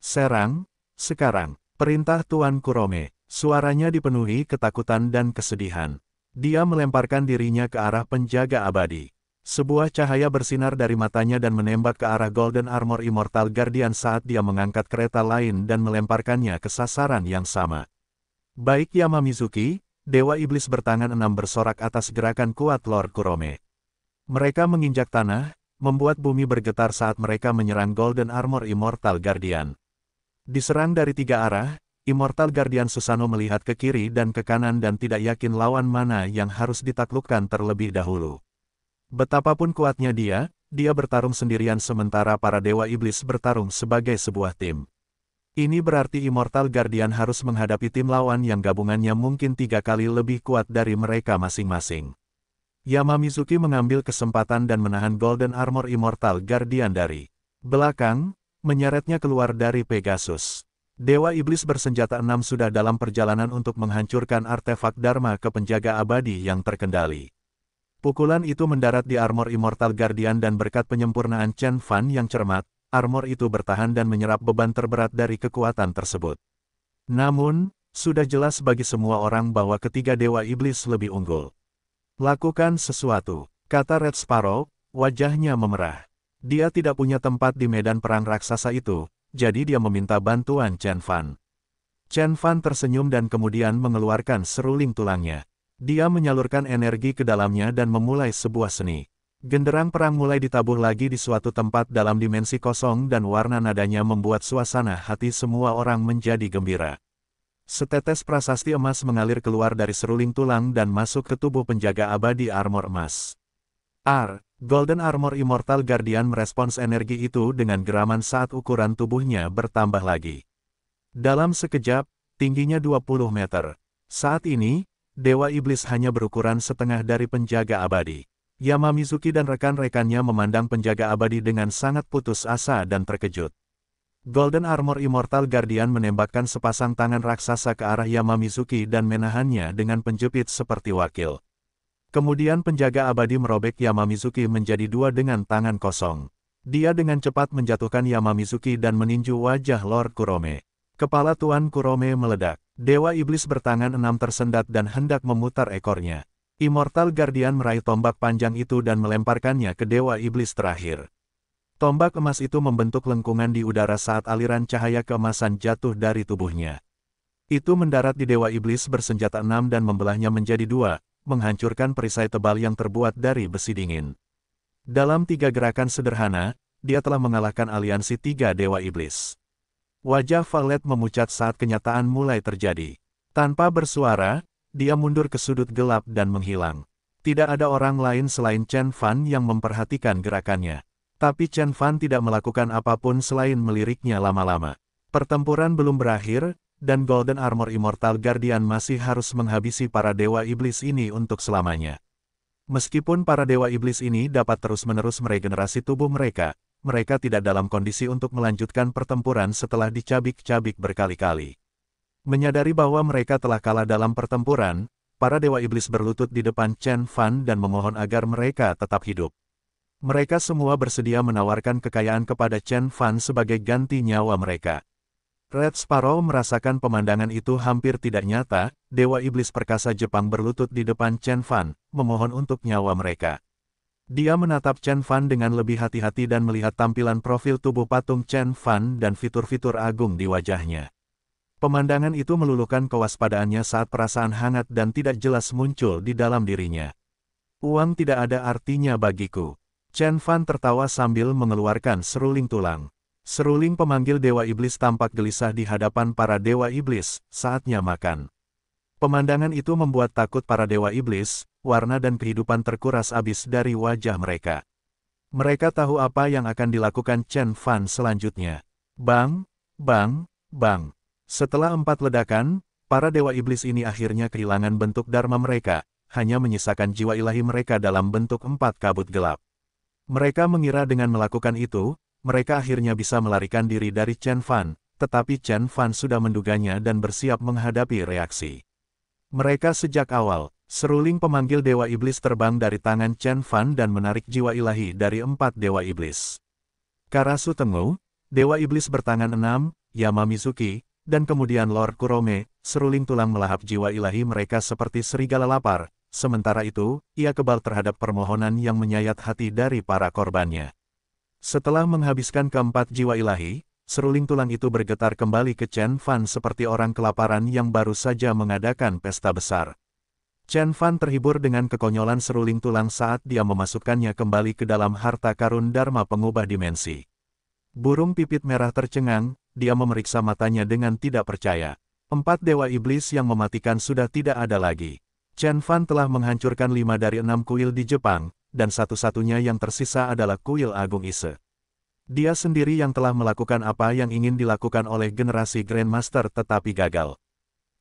Serang, sekarang. Perintah Tuan Kurome, suaranya dipenuhi ketakutan dan kesedihan. Dia melemparkan dirinya ke arah penjaga abadi. Sebuah cahaya bersinar dari matanya dan menembak ke arah Golden Armor Immortal Guardian saat dia mengangkat kereta lain dan melemparkannya ke sasaran yang sama. Baik Yama Mizuki, Dewa Iblis bertangan enam bersorak atas gerakan kuat Lord Kurome. Mereka menginjak tanah, membuat bumi bergetar saat mereka menyerang Golden Armor Immortal Guardian. Diserang dari tiga arah, Immortal Guardian Susano melihat ke kiri dan ke kanan dan tidak yakin lawan mana yang harus ditaklukkan terlebih dahulu. Betapapun kuatnya dia, dia bertarung sendirian sementara para Dewa Iblis bertarung sebagai sebuah tim. Ini berarti Immortal Guardian harus menghadapi tim lawan yang gabungannya mungkin tiga kali lebih kuat dari mereka masing-masing. Yamamizuki mengambil kesempatan dan menahan Golden Armor Immortal Guardian dari belakang, menyeretnya keluar dari Pegasus. Dewa Iblis bersenjata enam sudah dalam perjalanan untuk menghancurkan artefak Dharma ke penjaga abadi yang terkendali. Pukulan itu mendarat di armor Immortal Guardian dan berkat penyempurnaan Chen Fan yang cermat, armor itu bertahan dan menyerap beban terberat dari kekuatan tersebut. Namun, sudah jelas bagi semua orang bahwa ketiga Dewa Iblis lebih unggul. Lakukan sesuatu, kata Red Sparrow, wajahnya memerah. Dia tidak punya tempat di medan perang raksasa itu, jadi dia meminta bantuan Chen Fan. Chen Fan tersenyum dan kemudian mengeluarkan seruling tulangnya. Dia menyalurkan energi ke dalamnya dan memulai sebuah seni. Genderang perang mulai ditabuh lagi di suatu tempat dalam dimensi kosong dan warna nadanya membuat suasana hati semua orang menjadi gembira. Setetes prasasti emas mengalir keluar dari seruling tulang dan masuk ke tubuh penjaga abadi armor emas. R. Golden Armor Immortal Guardian merespons energi itu dengan geraman saat ukuran tubuhnya bertambah lagi. Dalam sekejap, tingginya 20 meter. Saat ini, Dewa Iblis hanya berukuran setengah dari penjaga abadi. Yamamizuki dan rekan-rekannya memandang penjaga abadi dengan sangat putus asa dan terkejut. Golden Armor Immortal Guardian menembakkan sepasang tangan raksasa ke arah Yamamizuki dan menahannya dengan penjepit seperti wakil. Kemudian penjaga abadi merobek Yamamizuki menjadi dua dengan tangan kosong. Dia dengan cepat menjatuhkan Yamamizuki dan meninju wajah Lord Kurome. Kepala Tuan Kurome meledak. Dewa Iblis bertangan enam tersendat dan hendak memutar ekornya. Immortal Guardian meraih tombak panjang itu dan melemparkannya ke Dewa Iblis terakhir. Tombak emas itu membentuk lengkungan di udara saat aliran cahaya keemasan jatuh dari tubuhnya. Itu mendarat di Dewa Iblis bersenjata enam dan membelahnya menjadi dua, menghancurkan perisai tebal yang terbuat dari besi dingin. Dalam tiga gerakan sederhana, dia telah mengalahkan aliansi tiga dewa iblis. Wajah Valet memucat saat kenyataan mulai terjadi. Tanpa bersuara, dia mundur ke sudut gelap dan menghilang. Tidak ada orang lain selain Chen Fan yang memperhatikan gerakannya. Tapi Chen Fan tidak melakukan apapun selain meliriknya lama-lama. Pertempuran belum berakhir, dan Golden Armor Immortal Guardian masih harus menghabisi para dewa iblis ini untuk selamanya. Meskipun para dewa iblis ini dapat terus-menerus meregenerasi tubuh mereka, mereka tidak dalam kondisi untuk melanjutkan pertempuran setelah dicabik-cabik berkali-kali. Menyadari bahwa mereka telah kalah dalam pertempuran, para dewa iblis berlutut di depan Chen Fan dan memohon agar mereka tetap hidup. Mereka semua bersedia menawarkan kekayaan kepada Chen Fan sebagai ganti nyawa mereka. Red Sparrow merasakan pemandangan itu hampir tidak nyata, Dewa Iblis Perkasa Jepang berlutut di depan Chen Fan, memohon untuk nyawa mereka. Dia menatap Chen Fan dengan lebih hati-hati dan melihat tampilan profil tubuh patung Chen Fan dan fitur-fitur agung di wajahnya. Pemandangan itu meluluhkan kewaspadaannya saat perasaan hangat dan tidak jelas muncul di dalam dirinya. Uang tidak ada artinya bagiku. Chen Fan tertawa sambil mengeluarkan seruling tulang. Seruling pemanggil Dewa Iblis tampak gelisah di hadapan para Dewa Iblis, saatnya makan. Pemandangan itu membuat takut para Dewa Iblis, warna dan kehidupan terkuras abis dari wajah mereka. Mereka tahu apa yang akan dilakukan Chen Fan selanjutnya. Bang, bang, bang. Setelah empat ledakan, para Dewa Iblis ini akhirnya kehilangan bentuk Dharma mereka, hanya menyisakan jiwa ilahi mereka dalam bentuk empat kabut gelap. Mereka mengira dengan melakukan itu, mereka akhirnya bisa melarikan diri dari Chen Fan, tetapi Chen Fan sudah menduganya dan bersiap menghadapi reaksi. Mereka sejak awal, seruling pemanggil Dewa Iblis terbang dari tangan Chen Fan dan menarik jiwa ilahi dari empat Dewa Iblis. Karasu Tengu, Dewa Iblis bertangan enam, Yamamizuki, dan kemudian Lord Kurome, seruling tulang melahap jiwa ilahi mereka seperti serigala lapar. Sementara itu, ia kebal terhadap permohonan yang menyayat hati dari para korbannya. Setelah menghabiskan keempat jiwa ilahi, seruling tulang itu bergetar kembali ke Chen Fan seperti orang kelaparan yang baru saja mengadakan pesta besar. Chen Fan terhibur dengan kekonyolan seruling tulang saat dia memasukkannya kembali ke dalam harta karun Dharma pengubah dimensi. Burung pipit merah tercengang, dia memeriksa matanya dengan tidak percaya. Empat dewa iblis yang mematikan sudah tidak ada lagi. Chen Fan telah menghancurkan lima dari enam kuil di Jepang, dan satu-satunya yang tersisa adalah kuil Agung Ise. Dia sendiri yang telah melakukan apa yang ingin dilakukan oleh generasi Grandmaster tetapi gagal.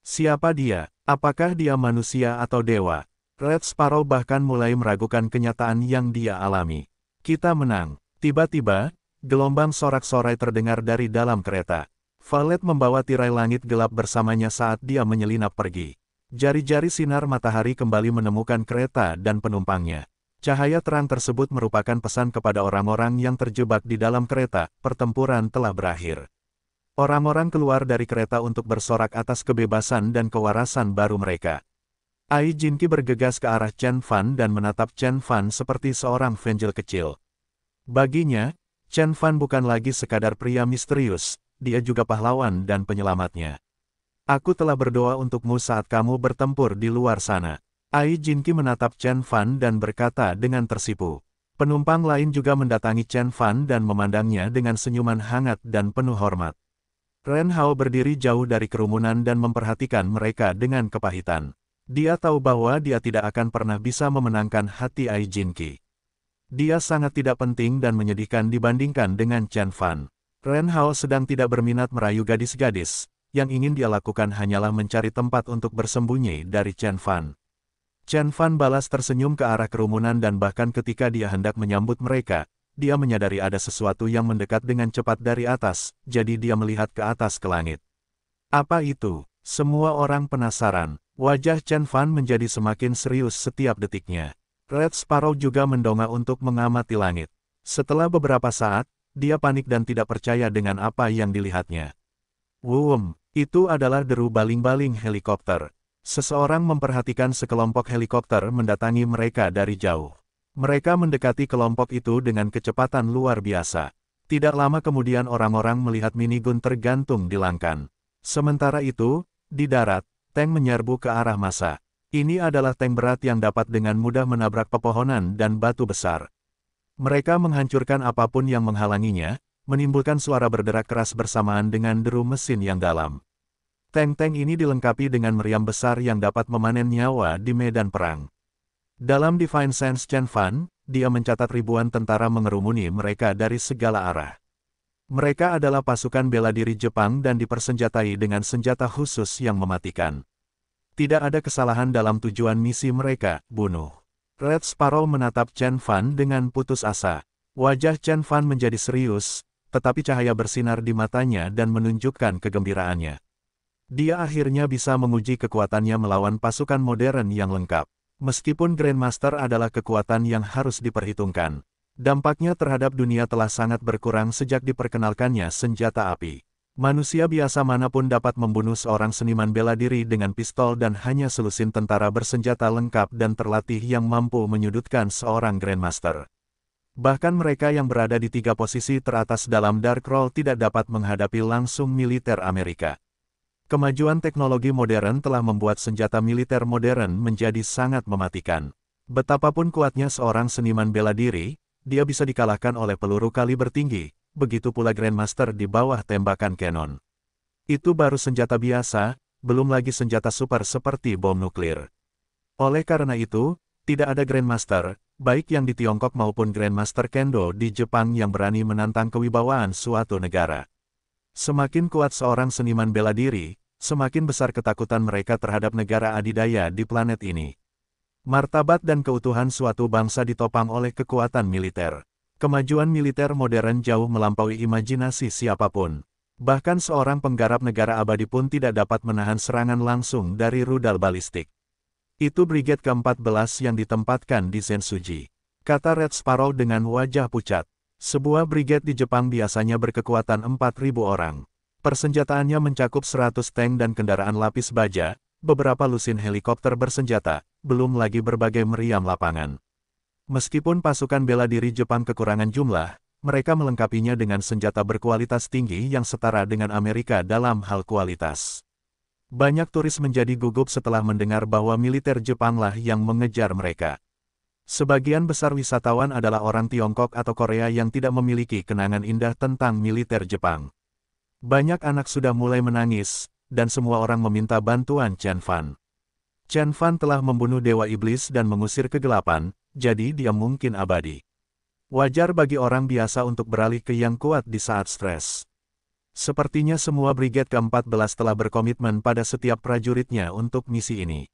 Siapa dia? Apakah dia manusia atau dewa? Red Sparrow bahkan mulai meragukan kenyataan yang dia alami. Kita menang. Tiba-tiba, gelombang sorak-sorai terdengar dari dalam kereta. Valet membawa tirai langit gelap bersamanya saat dia menyelinap pergi. Jari-jari sinar matahari kembali menemukan kereta dan penumpangnya. Cahaya terang tersebut merupakan pesan kepada orang-orang yang terjebak di dalam kereta, pertempuran telah berakhir. Orang-orang keluar dari kereta untuk bersorak atas kebebasan dan kewarasan baru mereka. Ai Jinki bergegas ke arah Chen Fan dan menatap Chen Fan seperti seorang Vengel kecil. Baginya, Chen Fan bukan lagi sekadar pria misterius, dia juga pahlawan dan penyelamatnya. Aku telah berdoa untukmu saat kamu bertempur di luar sana. Ai Jinki menatap Chen Fan dan berkata dengan tersipu. Penumpang lain juga mendatangi Chen Fan dan memandangnya dengan senyuman hangat dan penuh hormat. Ren Hao berdiri jauh dari kerumunan dan memperhatikan mereka dengan kepahitan. Dia tahu bahwa dia tidak akan pernah bisa memenangkan hati Ai Jinki. Dia sangat tidak penting dan menyedihkan dibandingkan dengan Chen Fan. Ren Hao sedang tidak berminat merayu gadis-gadis, yang ingin dia lakukan hanyalah mencari tempat untuk bersembunyi dari Chen Fan. Chen Fan balas tersenyum ke arah kerumunan dan bahkan ketika dia hendak menyambut mereka, dia menyadari ada sesuatu yang mendekat dengan cepat dari atas, jadi dia melihat ke atas ke langit. Apa itu? Semua orang penasaran. Wajah Chen Fan menjadi semakin serius setiap detiknya. Red Sparrow juga mendongak untuk mengamati langit. Setelah beberapa saat, dia panik dan tidak percaya dengan apa yang dilihatnya. Wum, itu adalah deru baling-baling helikopter. Seseorang memperhatikan sekelompok helikopter mendatangi mereka dari jauh. Mereka mendekati kelompok itu dengan kecepatan luar biasa. Tidak lama kemudian orang-orang melihat minigun tergantung di langkan. Sementara itu, di darat, tank menyerbu ke arah masa. Ini adalah tank berat yang dapat dengan mudah menabrak pepohonan dan batu besar. Mereka menghancurkan apapun yang menghalanginya, menimbulkan suara berderak keras bersamaan dengan deru mesin yang dalam. Tank-tank ini dilengkapi dengan meriam besar yang dapat memanen nyawa di medan perang. Dalam Divine Sense Chen Fan, dia mencatat ribuan tentara mengerumuni mereka dari segala arah. Mereka adalah pasukan bela diri Jepang dan dipersenjatai dengan senjata khusus yang mematikan. Tidak ada kesalahan dalam tujuan misi mereka, bunuh. Red Sparrow menatap Chen Fan dengan putus asa. Wajah Chen Fan menjadi serius, tetapi cahaya bersinar di matanya dan menunjukkan kegembiraannya. Dia akhirnya bisa menguji kekuatannya melawan pasukan modern yang lengkap. Meskipun Grandmaster adalah kekuatan yang harus diperhitungkan, dampaknya terhadap dunia telah sangat berkurang sejak diperkenalkannya senjata api. Manusia biasa manapun dapat membunuh seorang seniman bela diri dengan pistol dan hanya selusin tentara bersenjata lengkap dan terlatih yang mampu menyudutkan seorang Grandmaster. Bahkan mereka yang berada di tiga posisi teratas dalam Dark Roll tidak dapat menghadapi langsung militer Amerika. Kemajuan teknologi modern telah membuat senjata militer modern menjadi sangat mematikan. Betapapun kuatnya seorang seniman bela diri, dia bisa dikalahkan oleh peluru kali bertinggi. begitu pula Grandmaster di bawah tembakan Canon. Itu baru senjata biasa, belum lagi senjata super seperti bom nuklir. Oleh karena itu, tidak ada Grandmaster, baik yang di Tiongkok maupun Grandmaster Kendo di Jepang yang berani menantang kewibawaan suatu negara. Semakin kuat seorang seniman bela diri, semakin besar ketakutan mereka terhadap negara adidaya di planet ini. Martabat dan keutuhan suatu bangsa ditopang oleh kekuatan militer. Kemajuan militer modern jauh melampaui imajinasi siapapun. Bahkan seorang penggarap negara abadi pun tidak dapat menahan serangan langsung dari rudal balistik. Itu brigade keempat belas yang ditempatkan di Zensuji. Kata Red Sparrow dengan wajah pucat. Sebuah brigade di Jepang biasanya berkekuatan 4.000 orang. Persenjataannya mencakup 100 tank dan kendaraan lapis baja, beberapa lusin helikopter bersenjata, belum lagi berbagai meriam lapangan. Meskipun pasukan bela diri Jepang kekurangan jumlah, mereka melengkapinya dengan senjata berkualitas tinggi yang setara dengan Amerika dalam hal kualitas. Banyak turis menjadi gugup setelah mendengar bahwa militer Jepanglah yang mengejar mereka. Sebagian besar wisatawan adalah orang Tiongkok atau Korea yang tidak memiliki kenangan indah tentang militer Jepang. Banyak anak sudah mulai menangis, dan semua orang meminta bantuan Chen Fan. Chen Fan telah membunuh Dewa Iblis dan mengusir kegelapan, jadi dia mungkin abadi. Wajar bagi orang biasa untuk beralih ke yang kuat di saat stres. Sepertinya semua Brigade ke-14 telah berkomitmen pada setiap prajuritnya untuk misi ini.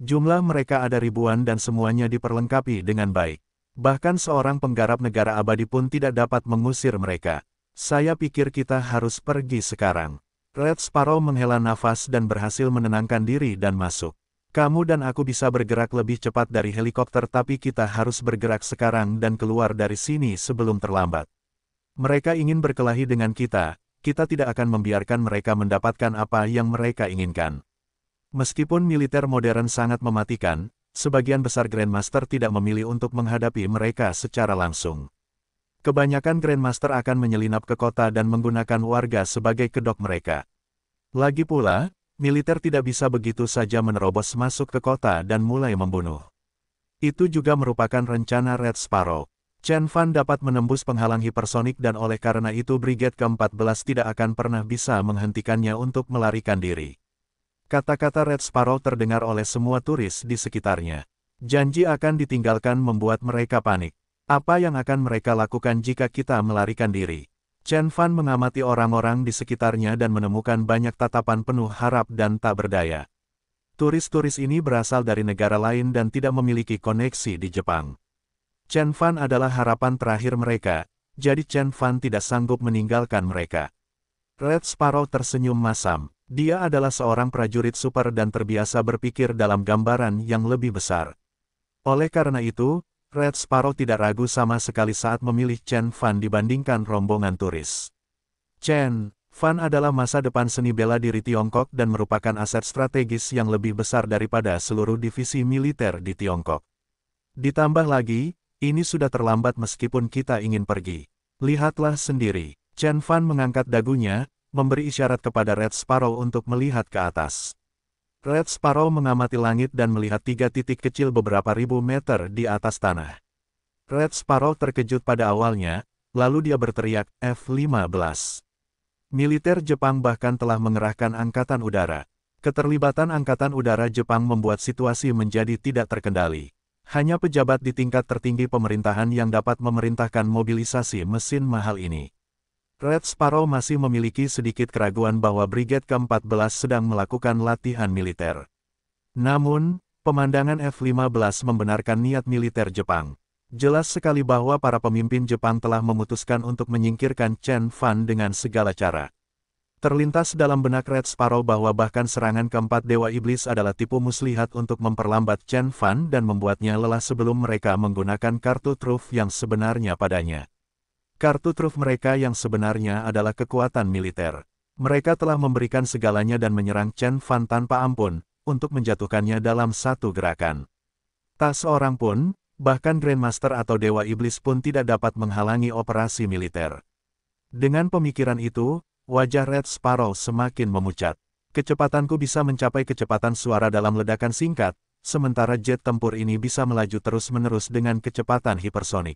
Jumlah mereka ada ribuan dan semuanya diperlengkapi dengan baik. Bahkan seorang penggarap negara abadi pun tidak dapat mengusir mereka. Saya pikir kita harus pergi sekarang. Red Sparrow menghela nafas dan berhasil menenangkan diri dan masuk. Kamu dan aku bisa bergerak lebih cepat dari helikopter tapi kita harus bergerak sekarang dan keluar dari sini sebelum terlambat. Mereka ingin berkelahi dengan kita, kita tidak akan membiarkan mereka mendapatkan apa yang mereka inginkan. Meskipun militer modern sangat mematikan, sebagian besar Grandmaster tidak memilih untuk menghadapi mereka secara langsung kebanyakan Grandmaster akan menyelinap ke kota dan menggunakan warga sebagai kedok mereka. Lagi pula, militer tidak bisa begitu saja menerobos masuk ke kota dan mulai membunuh. Itu juga merupakan rencana Red Sparrow. Chen Fan dapat menembus penghalang hipersonik dan oleh karena itu Brigade ke-14 tidak akan pernah bisa menghentikannya untuk melarikan diri. Kata-kata Red Sparrow terdengar oleh semua turis di sekitarnya. Janji akan ditinggalkan membuat mereka panik. Apa yang akan mereka lakukan jika kita melarikan diri? Chen Fan mengamati orang-orang di sekitarnya dan menemukan banyak tatapan penuh harap dan tak berdaya. Turis-turis ini berasal dari negara lain dan tidak memiliki koneksi di Jepang. Chen Fan adalah harapan terakhir mereka, jadi Chen Fan tidak sanggup meninggalkan mereka. Red Sparrow tersenyum masam. Dia adalah seorang prajurit super dan terbiasa berpikir dalam gambaran yang lebih besar. Oleh karena itu, Red Sparrow tidak ragu sama sekali saat memilih Chen Fan dibandingkan rombongan turis. Chen Fan adalah masa depan seni bela diri Tiongkok dan merupakan aset strategis yang lebih besar daripada seluruh divisi militer di Tiongkok. Ditambah lagi, ini sudah terlambat meskipun kita ingin pergi. Lihatlah sendiri, Chen Fan mengangkat dagunya, memberi isyarat kepada Red Sparrow untuk melihat ke atas. Red Sparrow mengamati langit dan melihat tiga titik kecil beberapa ribu meter di atas tanah. Red Sparrow terkejut pada awalnya, lalu dia berteriak F-15. Militer Jepang bahkan telah mengerahkan angkatan udara. Keterlibatan angkatan udara Jepang membuat situasi menjadi tidak terkendali. Hanya pejabat di tingkat tertinggi pemerintahan yang dapat memerintahkan mobilisasi mesin mahal ini. Red Sparrow masih memiliki sedikit keraguan bahwa Brigade ke-14 sedang melakukan latihan militer. Namun, pemandangan F-15 membenarkan niat militer Jepang. Jelas sekali bahwa para pemimpin Jepang telah memutuskan untuk menyingkirkan Chen Fan dengan segala cara. Terlintas dalam benak Red Sparrow bahwa bahkan serangan keempat Dewa Iblis adalah tipu muslihat untuk memperlambat Chen Fan dan membuatnya lelah sebelum mereka menggunakan kartu truf yang sebenarnya padanya. Kartu truf mereka yang sebenarnya adalah kekuatan militer. Mereka telah memberikan segalanya dan menyerang Chen Fan tanpa ampun, untuk menjatuhkannya dalam satu gerakan. Tak seorang pun, bahkan Grandmaster atau Dewa Iblis pun tidak dapat menghalangi operasi militer. Dengan pemikiran itu, wajah Red Sparrow semakin memucat. Kecepatanku bisa mencapai kecepatan suara dalam ledakan singkat, sementara jet tempur ini bisa melaju terus-menerus dengan kecepatan hipersonik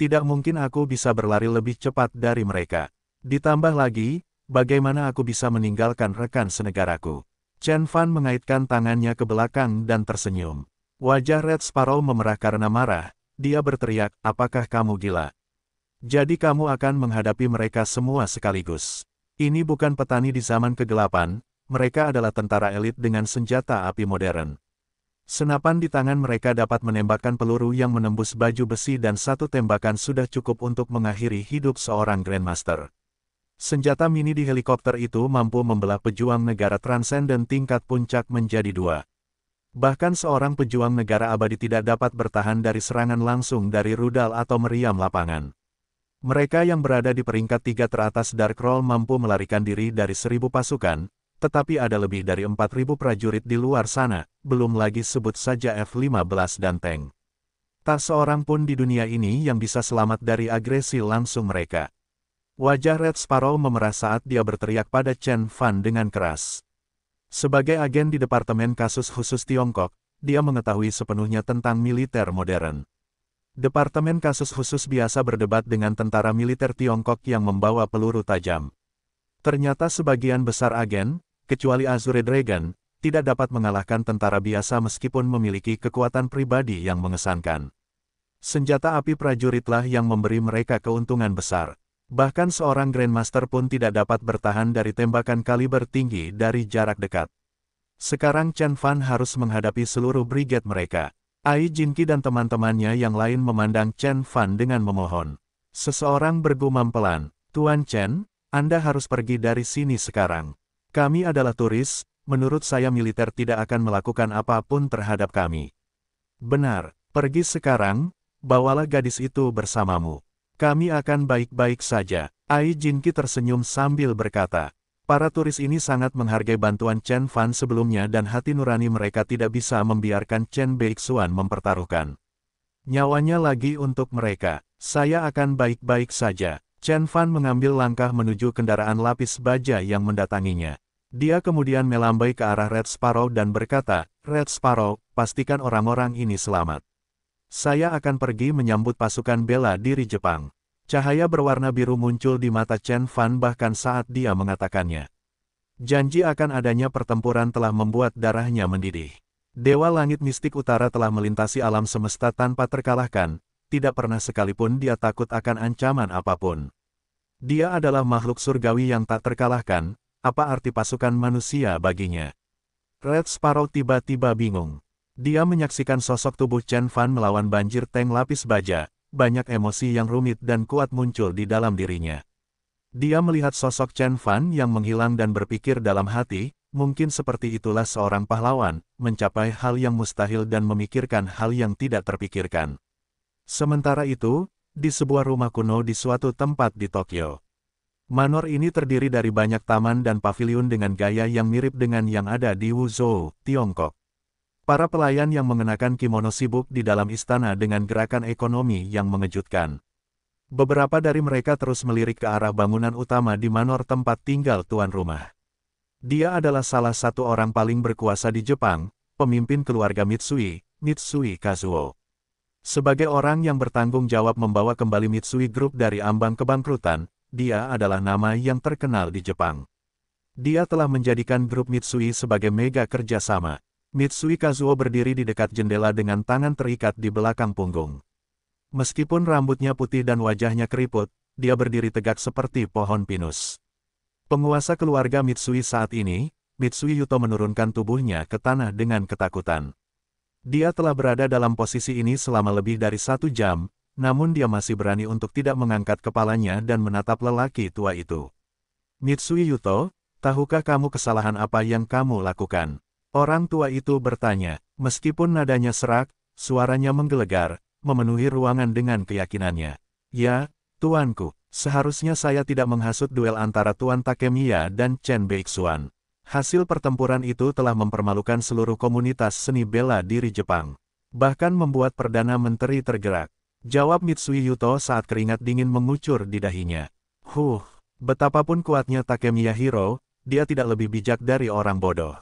tidak mungkin aku bisa berlari lebih cepat dari mereka. Ditambah lagi, bagaimana aku bisa meninggalkan rekan senegaraku. Chen Fan mengaitkan tangannya ke belakang dan tersenyum. Wajah Red Sparrow memerah karena marah, dia berteriak, apakah kamu gila? Jadi kamu akan menghadapi mereka semua sekaligus. Ini bukan petani di zaman kegelapan, mereka adalah tentara elit dengan senjata api modern. Senapan di tangan mereka dapat menembakkan peluru yang menembus baju besi dan satu tembakan sudah cukup untuk mengakhiri hidup seorang Grandmaster. Senjata mini di helikopter itu mampu membelah pejuang negara transenden tingkat puncak menjadi dua. Bahkan seorang pejuang negara abadi tidak dapat bertahan dari serangan langsung dari rudal atau meriam lapangan. Mereka yang berada di peringkat tiga teratas Dark Roll mampu melarikan diri dari seribu pasukan, tetapi ada lebih dari 4.000 prajurit di luar sana, belum lagi sebut saja F-15 dan tank. Tak seorang pun di dunia ini yang bisa selamat dari agresi langsung mereka. Wajah Red Sparrow memerah saat dia berteriak pada Chen Fan dengan keras. Sebagai agen di Departemen Kasus Khusus Tiongkok, dia mengetahui sepenuhnya tentang militer modern. Departemen Kasus Khusus biasa berdebat dengan tentara militer Tiongkok yang membawa peluru tajam. Ternyata sebagian besar agen, kecuali Azure Dragon, tidak dapat mengalahkan tentara biasa meskipun memiliki kekuatan pribadi yang mengesankan. Senjata api prajuritlah yang memberi mereka keuntungan besar. Bahkan seorang Grandmaster pun tidak dapat bertahan dari tembakan kaliber tinggi dari jarak dekat. Sekarang Chen Fan harus menghadapi seluruh brigade mereka. Ai Jinki dan teman-temannya yang lain memandang Chen Fan dengan memohon. Seseorang bergumam pelan, Tuan Chen, Anda harus pergi dari sini sekarang. Kami adalah turis, menurut saya militer tidak akan melakukan apapun terhadap kami. Benar, pergi sekarang, bawalah gadis itu bersamamu. Kami akan baik-baik saja. Ai Jinki tersenyum sambil berkata, para turis ini sangat menghargai bantuan Chen Fan sebelumnya dan hati nurani mereka tidak bisa membiarkan Chen Beixuan mempertaruhkan. Nyawanya lagi untuk mereka, saya akan baik-baik saja. Chen Fan mengambil langkah menuju kendaraan lapis baja yang mendatanginya. Dia kemudian melambai ke arah Red Sparrow dan berkata, Red Sparrow, pastikan orang-orang ini selamat. Saya akan pergi menyambut pasukan bela diri Jepang. Cahaya berwarna biru muncul di mata Chen Fan bahkan saat dia mengatakannya. Janji akan adanya pertempuran telah membuat darahnya mendidih. Dewa Langit Mistik Utara telah melintasi alam semesta tanpa terkalahkan, tidak pernah sekalipun dia takut akan ancaman apapun. Dia adalah makhluk surgawi yang tak terkalahkan, apa arti pasukan manusia baginya? Red Sparrow tiba-tiba bingung. Dia menyaksikan sosok tubuh Chen Fan melawan banjir tank lapis baja, banyak emosi yang rumit dan kuat muncul di dalam dirinya. Dia melihat sosok Chen Fan yang menghilang dan berpikir dalam hati, mungkin seperti itulah seorang pahlawan, mencapai hal yang mustahil dan memikirkan hal yang tidak terpikirkan. Sementara itu, di sebuah rumah kuno di suatu tempat di Tokyo. Manor ini terdiri dari banyak taman dan pavilion dengan gaya yang mirip dengan yang ada di Wuzhou, Tiongkok. Para pelayan yang mengenakan kimono sibuk di dalam istana dengan gerakan ekonomi yang mengejutkan. Beberapa dari mereka terus melirik ke arah bangunan utama di manor tempat tinggal tuan rumah. Dia adalah salah satu orang paling berkuasa di Jepang, pemimpin keluarga Mitsui, Mitsui Kazuo. Sebagai orang yang bertanggung jawab membawa kembali Mitsui Group dari ambang kebangkrutan, dia adalah nama yang terkenal di Jepang. Dia telah menjadikan grup Mitsui sebagai mega kerjasama. Mitsui Kazuo berdiri di dekat jendela dengan tangan terikat di belakang punggung. Meskipun rambutnya putih dan wajahnya keriput, dia berdiri tegak seperti pohon pinus. Penguasa keluarga Mitsui saat ini, Mitsui Yuto menurunkan tubuhnya ke tanah dengan ketakutan. Dia telah berada dalam posisi ini selama lebih dari satu jam, namun dia masih berani untuk tidak mengangkat kepalanya dan menatap lelaki tua itu. Mitsui Yuto, tahukah kamu kesalahan apa yang kamu lakukan? Orang tua itu bertanya, meskipun nadanya serak, suaranya menggelegar, memenuhi ruangan dengan keyakinannya. Ya, tuanku, seharusnya saya tidak menghasut duel antara Tuan Takemiya dan Chen Beixuan. Hasil pertempuran itu telah mempermalukan seluruh komunitas seni bela diri Jepang. Bahkan membuat Perdana Menteri tergerak. Jawab Mitsui Yuto saat keringat dingin mengucur di dahinya. Huh, betapapun kuatnya Takemiya Hiro, dia tidak lebih bijak dari orang bodoh.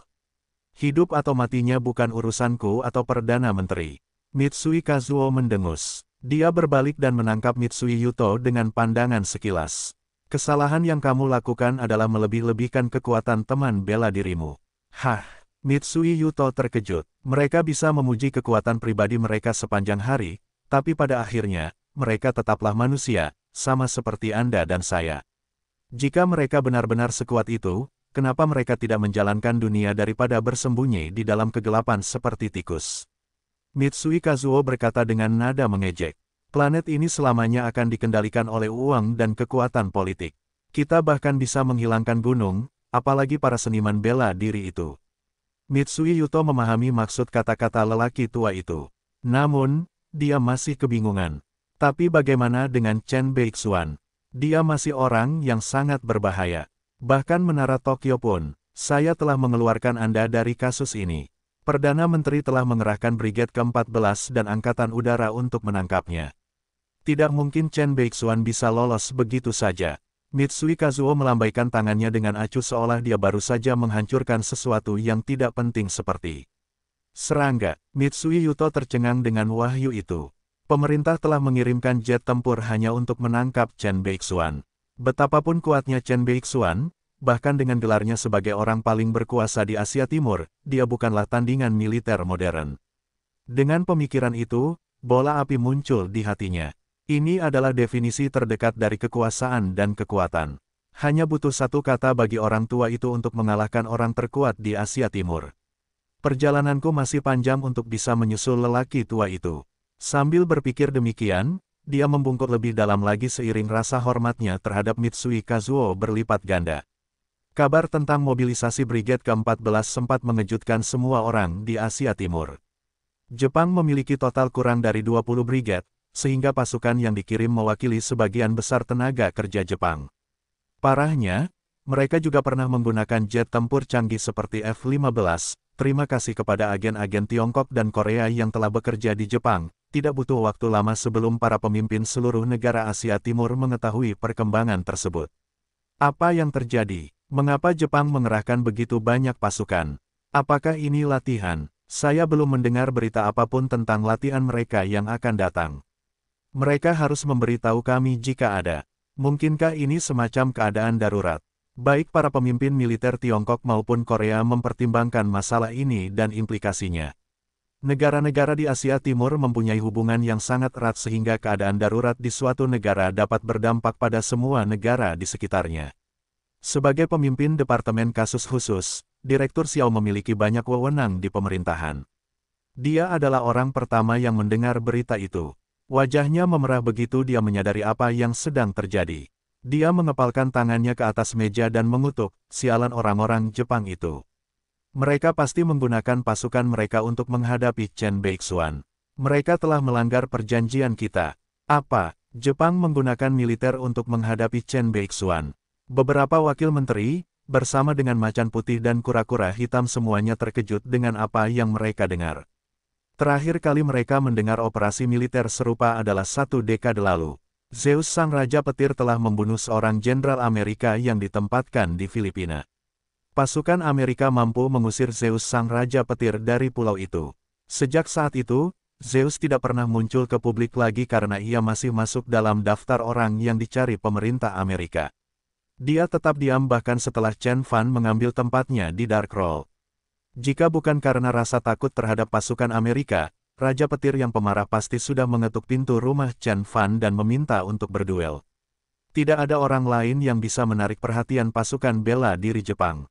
Hidup atau matinya bukan urusanku atau Perdana Menteri. Mitsui Kazuo mendengus. Dia berbalik dan menangkap Mitsui Yuto dengan pandangan sekilas. Kesalahan yang kamu lakukan adalah melebih-lebihkan kekuatan teman bela dirimu. Hah! Mitsui Yuto terkejut. Mereka bisa memuji kekuatan pribadi mereka sepanjang hari, tapi pada akhirnya, mereka tetaplah manusia, sama seperti Anda dan saya. Jika mereka benar-benar sekuat itu, kenapa mereka tidak menjalankan dunia daripada bersembunyi di dalam kegelapan seperti tikus? Mitsui Kazuo berkata dengan nada mengejek. Planet ini selamanya akan dikendalikan oleh uang dan kekuatan politik. Kita bahkan bisa menghilangkan gunung, apalagi para seniman bela diri itu. Mitsui Yuto memahami maksud kata-kata lelaki tua itu. Namun, dia masih kebingungan. Tapi bagaimana dengan Chen Beixuan? Dia masih orang yang sangat berbahaya. Bahkan menara Tokyo pun, saya telah mengeluarkan Anda dari kasus ini. Perdana Menteri telah mengerahkan Brigade ke-14 dan Angkatan Udara untuk menangkapnya. Tidak mungkin Chen Beixuan bisa lolos begitu saja. Mitsui Kazuo melambaikan tangannya dengan acuh seolah dia baru saja menghancurkan sesuatu yang tidak penting seperti serangga. Mitsui Yuto tercengang dengan wahyu itu. Pemerintah telah mengirimkan jet tempur hanya untuk menangkap Chen Beixuan. Betapapun kuatnya Chen Beixuan, bahkan dengan gelarnya sebagai orang paling berkuasa di Asia Timur, dia bukanlah tandingan militer modern. Dengan pemikiran itu, bola api muncul di hatinya. Ini adalah definisi terdekat dari kekuasaan dan kekuatan. Hanya butuh satu kata bagi orang tua itu untuk mengalahkan orang terkuat di Asia Timur. Perjalananku masih panjang untuk bisa menyusul lelaki tua itu. Sambil berpikir demikian, dia membungkuk lebih dalam lagi seiring rasa hormatnya terhadap Mitsui Kazuo berlipat ganda. Kabar tentang mobilisasi Brigade ke-14 sempat mengejutkan semua orang di Asia Timur. Jepang memiliki total kurang dari 20 brigade, sehingga pasukan yang dikirim mewakili sebagian besar tenaga kerja Jepang. Parahnya, mereka juga pernah menggunakan jet tempur canggih seperti F-15. Terima kasih kepada agen-agen Tiongkok dan Korea yang telah bekerja di Jepang. Tidak butuh waktu lama sebelum para pemimpin seluruh negara Asia Timur mengetahui perkembangan tersebut. Apa yang terjadi? Mengapa Jepang mengerahkan begitu banyak pasukan? Apakah ini latihan? Saya belum mendengar berita apapun tentang latihan mereka yang akan datang. Mereka harus memberitahu kami jika ada. Mungkinkah ini semacam keadaan darurat? Baik para pemimpin militer Tiongkok maupun Korea mempertimbangkan masalah ini dan implikasinya. Negara-negara di Asia Timur mempunyai hubungan yang sangat erat sehingga keadaan darurat di suatu negara dapat berdampak pada semua negara di sekitarnya. Sebagai pemimpin Departemen Kasus Khusus, Direktur Xiao memiliki banyak wewenang di pemerintahan. Dia adalah orang pertama yang mendengar berita itu. Wajahnya memerah begitu dia menyadari apa yang sedang terjadi. Dia mengepalkan tangannya ke atas meja dan mengutuk, sialan orang-orang Jepang itu. Mereka pasti menggunakan pasukan mereka untuk menghadapi Chen Beixuan. Mereka telah melanggar perjanjian kita. Apa, Jepang menggunakan militer untuk menghadapi Chen Beixuan? Beberapa wakil menteri, bersama dengan macan putih dan kura-kura hitam semuanya terkejut dengan apa yang mereka dengar. Terakhir kali mereka mendengar operasi militer serupa adalah satu dekade lalu. Zeus sang raja petir telah membunuh seorang jenderal Amerika yang ditempatkan di Filipina. Pasukan Amerika mampu mengusir Zeus sang raja petir dari pulau itu. Sejak saat itu, Zeus tidak pernah muncul ke publik lagi karena ia masih masuk dalam daftar orang yang dicari pemerintah Amerika. Dia tetap diam bahkan setelah Chen Fan mengambil tempatnya di Dark Darkroll. Jika bukan karena rasa takut terhadap pasukan Amerika, Raja Petir yang pemarah pasti sudah mengetuk pintu rumah Chen Fan dan meminta untuk berduel. Tidak ada orang lain yang bisa menarik perhatian pasukan bela diri Jepang.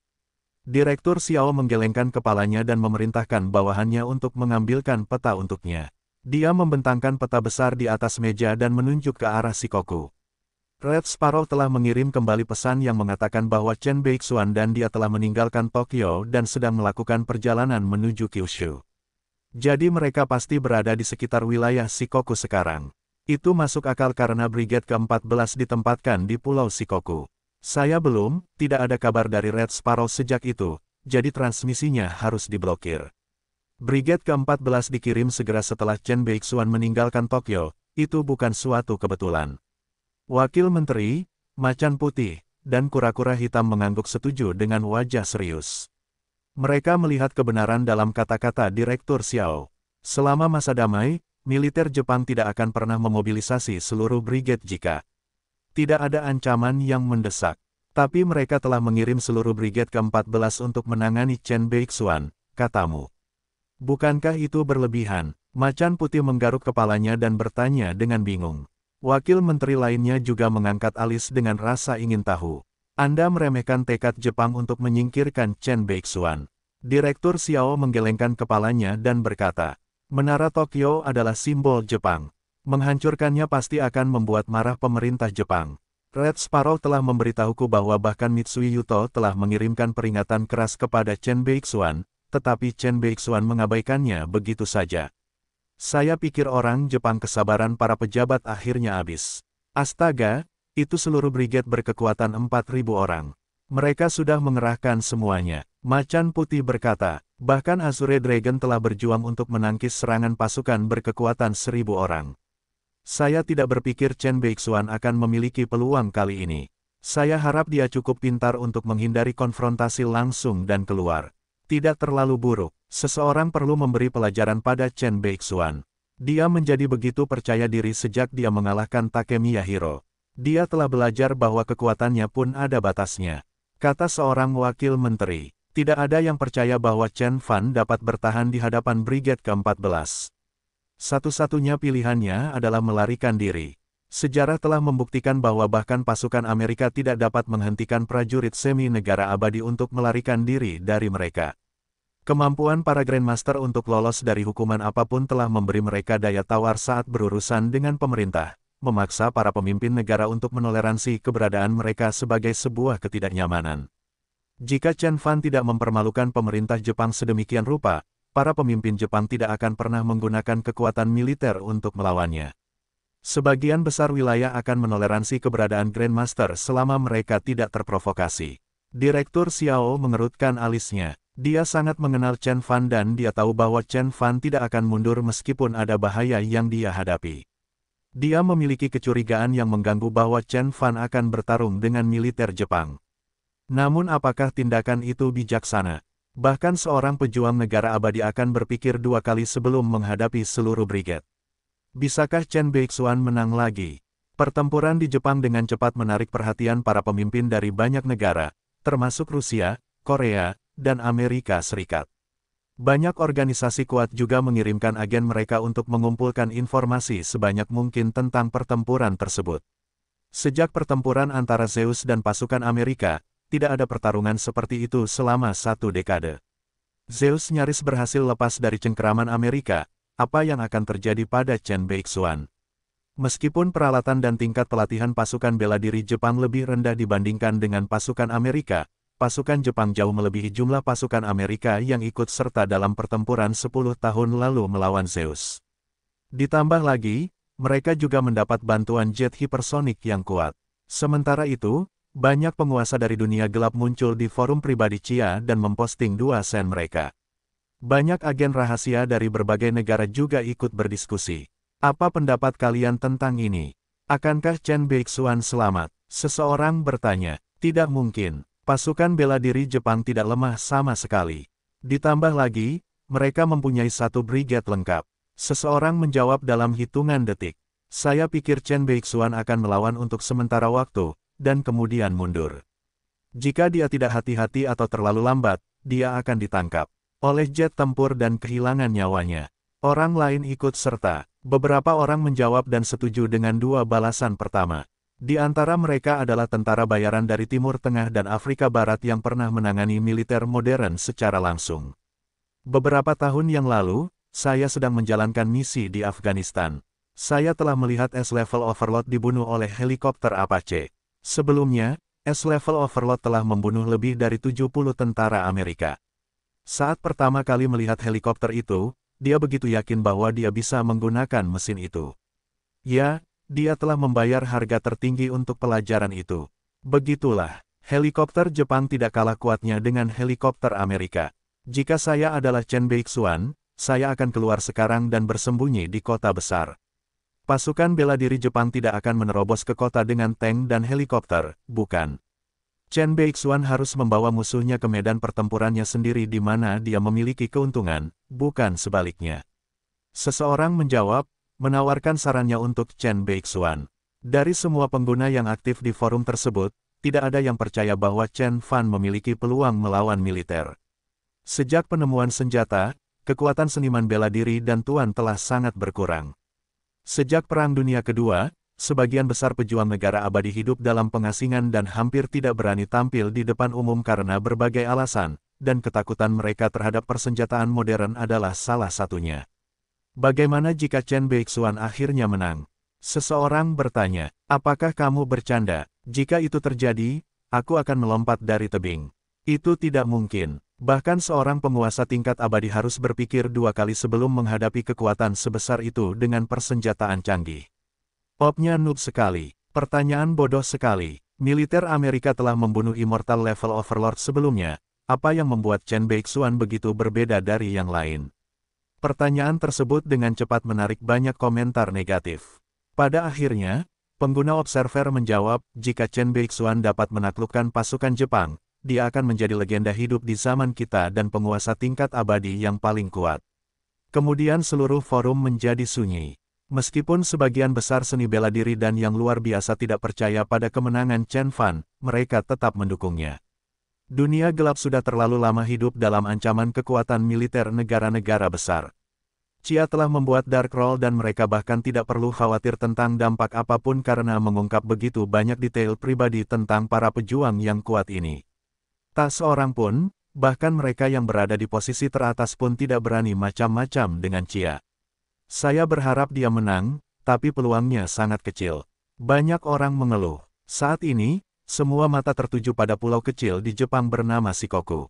Direktur Xiao menggelengkan kepalanya dan memerintahkan bawahannya untuk mengambilkan peta untuknya. Dia membentangkan peta besar di atas meja dan menunjuk ke arah Sikoku. Red Sparrow telah mengirim kembali pesan yang mengatakan bahwa Chen Beixuan dan dia telah meninggalkan Tokyo dan sedang melakukan perjalanan menuju Kyushu. Jadi mereka pasti berada di sekitar wilayah Shikoku sekarang. Itu masuk akal karena Brigade ke-14 ditempatkan di Pulau Shikoku. Saya belum, tidak ada kabar dari Red Sparrow sejak itu, jadi transmisinya harus diblokir. Brigade ke-14 dikirim segera setelah Chen Beixuan meninggalkan Tokyo, itu bukan suatu kebetulan. Wakil Menteri, Macan Putih, dan kura-kura hitam mengangguk setuju dengan wajah serius. Mereka melihat kebenaran dalam kata-kata Direktur Xiao. Selama masa damai, militer Jepang tidak akan pernah memobilisasi seluruh brigade jika tidak ada ancaman yang mendesak. Tapi mereka telah mengirim seluruh brigade ke-14 untuk menangani Chen Beixuan, katamu. Bukankah itu berlebihan? Macan putih menggaruk kepalanya dan bertanya dengan bingung. Wakil menteri lainnya juga mengangkat alis dengan rasa ingin tahu. Anda meremehkan tekad Jepang untuk menyingkirkan Chen Beixuan. Direktur Xiao menggelengkan kepalanya dan berkata, Menara Tokyo adalah simbol Jepang. Menghancurkannya pasti akan membuat marah pemerintah Jepang. Red Sparrow telah memberitahuku bahwa bahkan Mitsui Yuto telah mengirimkan peringatan keras kepada Chen Beixuan, tetapi Chen Beixuan mengabaikannya begitu saja. Saya pikir orang Jepang kesabaran para pejabat akhirnya habis. Astaga, itu seluruh brigade berkekuatan 4.000 orang. Mereka sudah mengerahkan semuanya. Macan Putih berkata, bahkan Azure Dragon telah berjuang untuk menangkis serangan pasukan berkekuatan 1.000 orang. Saya tidak berpikir Chen Beixuan akan memiliki peluang kali ini. Saya harap dia cukup pintar untuk menghindari konfrontasi langsung dan keluar. Tidak terlalu buruk, seseorang perlu memberi pelajaran pada Chen Beixuan. Dia menjadi begitu percaya diri sejak dia mengalahkan Takemi Yahiro. Dia telah belajar bahwa kekuatannya pun ada batasnya. Kata seorang wakil menteri, tidak ada yang percaya bahwa Chen Fan dapat bertahan di hadapan Brigade ke-14. Satu-satunya pilihannya adalah melarikan diri. Sejarah telah membuktikan bahwa bahkan pasukan Amerika tidak dapat menghentikan prajurit semi negara abadi untuk melarikan diri dari mereka. Kemampuan para Grandmaster untuk lolos dari hukuman apapun telah memberi mereka daya tawar saat berurusan dengan pemerintah, memaksa para pemimpin negara untuk menoleransi keberadaan mereka sebagai sebuah ketidaknyamanan. Jika Chen Fan tidak mempermalukan pemerintah Jepang sedemikian rupa, para pemimpin Jepang tidak akan pernah menggunakan kekuatan militer untuk melawannya. Sebagian besar wilayah akan menoleransi keberadaan Grandmaster selama mereka tidak terprovokasi. Direktur Xiao mengerutkan alisnya. Dia sangat mengenal Chen Fan dan dia tahu bahwa Chen Fan tidak akan mundur meskipun ada bahaya yang dia hadapi. Dia memiliki kecurigaan yang mengganggu bahwa Chen Fan akan bertarung dengan militer Jepang. Namun apakah tindakan itu bijaksana? Bahkan seorang pejuang negara abadi akan berpikir dua kali sebelum menghadapi seluruh brigade. Bisakah Chen Beixuan menang lagi? Pertempuran di Jepang dengan cepat menarik perhatian para pemimpin dari banyak negara, termasuk Rusia, Korea, dan Amerika Serikat. Banyak organisasi kuat juga mengirimkan agen mereka untuk mengumpulkan informasi sebanyak mungkin tentang pertempuran tersebut. Sejak pertempuran antara Zeus dan pasukan Amerika, tidak ada pertarungan seperti itu selama satu dekade. Zeus nyaris berhasil lepas dari cengkeraman Amerika, apa yang akan terjadi pada Chen Beixuan? Meskipun peralatan dan tingkat pelatihan pasukan bela diri Jepang lebih rendah dibandingkan dengan pasukan Amerika, pasukan Jepang jauh melebihi jumlah pasukan Amerika yang ikut serta dalam pertempuran 10 tahun lalu melawan Zeus. Ditambah lagi, mereka juga mendapat bantuan jet hipersonik yang kuat. Sementara itu, banyak penguasa dari dunia gelap muncul di forum pribadi Cia dan memposting dua sen mereka. Banyak agen rahasia dari berbagai negara juga ikut berdiskusi. Apa pendapat kalian tentang ini? Akankah Chen Beixuan selamat? Seseorang bertanya. Tidak mungkin. Pasukan bela diri Jepang tidak lemah sama sekali. Ditambah lagi, mereka mempunyai satu brigade lengkap. Seseorang menjawab dalam hitungan detik. Saya pikir Chen Beixuan akan melawan untuk sementara waktu, dan kemudian mundur. Jika dia tidak hati-hati atau terlalu lambat, dia akan ditangkap oleh jet tempur dan kehilangan nyawanya. Orang lain ikut serta, beberapa orang menjawab dan setuju dengan dua balasan pertama. Di antara mereka adalah tentara bayaran dari Timur Tengah dan Afrika Barat yang pernah menangani militer modern secara langsung. Beberapa tahun yang lalu, saya sedang menjalankan misi di Afghanistan. Saya telah melihat S-level overload dibunuh oleh helikopter Apache. Sebelumnya, S-level overload telah membunuh lebih dari 70 tentara Amerika. Saat pertama kali melihat helikopter itu, dia begitu yakin bahwa dia bisa menggunakan mesin itu. Ya, dia telah membayar harga tertinggi untuk pelajaran itu. Begitulah, helikopter Jepang tidak kalah kuatnya dengan helikopter Amerika. Jika saya adalah Chen Beixuan, saya akan keluar sekarang dan bersembunyi di kota besar. Pasukan bela diri Jepang tidak akan menerobos ke kota dengan tank dan helikopter, bukan. Chen Beixuan harus membawa musuhnya ke medan pertempurannya sendiri di mana dia memiliki keuntungan, bukan sebaliknya. Seseorang menjawab, menawarkan sarannya untuk Chen Beixuan. Dari semua pengguna yang aktif di forum tersebut, tidak ada yang percaya bahwa Chen Fan memiliki peluang melawan militer. Sejak penemuan senjata, kekuatan seniman bela diri dan tuan telah sangat berkurang. Sejak Perang Dunia Kedua, sebagian besar pejuang negara abadi hidup dalam pengasingan dan hampir tidak berani tampil di depan umum karena berbagai alasan, dan ketakutan mereka terhadap persenjataan modern adalah salah satunya. Bagaimana jika Chen Beixuan akhirnya menang? Seseorang bertanya, apakah kamu bercanda? Jika itu terjadi, aku akan melompat dari tebing. Itu tidak mungkin. Bahkan seorang penguasa tingkat abadi harus berpikir dua kali sebelum menghadapi kekuatan sebesar itu dengan persenjataan canggih. Popnya noob sekali. Pertanyaan bodoh sekali. Militer Amerika telah membunuh Immortal Level Overlord sebelumnya. Apa yang membuat Chen Beixuan begitu berbeda dari yang lain? Pertanyaan tersebut dengan cepat menarik banyak komentar negatif. Pada akhirnya, pengguna Observer menjawab, jika Chen Beixuan dapat menaklukkan pasukan Jepang, dia akan menjadi legenda hidup di zaman kita dan penguasa tingkat abadi yang paling kuat. Kemudian seluruh forum menjadi sunyi. Meskipun sebagian besar seni bela diri dan yang luar biasa tidak percaya pada kemenangan Chen Fan, mereka tetap mendukungnya. Dunia gelap sudah terlalu lama hidup dalam ancaman kekuatan militer negara-negara besar. Chia telah membuat Dark Roll dan mereka bahkan tidak perlu khawatir tentang dampak apapun karena mengungkap begitu banyak detail pribadi tentang para pejuang yang kuat ini. Tak seorang pun, bahkan mereka yang berada di posisi teratas pun tidak berani macam-macam dengan Chia. Saya berharap dia menang, tapi peluangnya sangat kecil. Banyak orang mengeluh. Saat ini, semua mata tertuju pada pulau kecil di Jepang bernama Shikoku.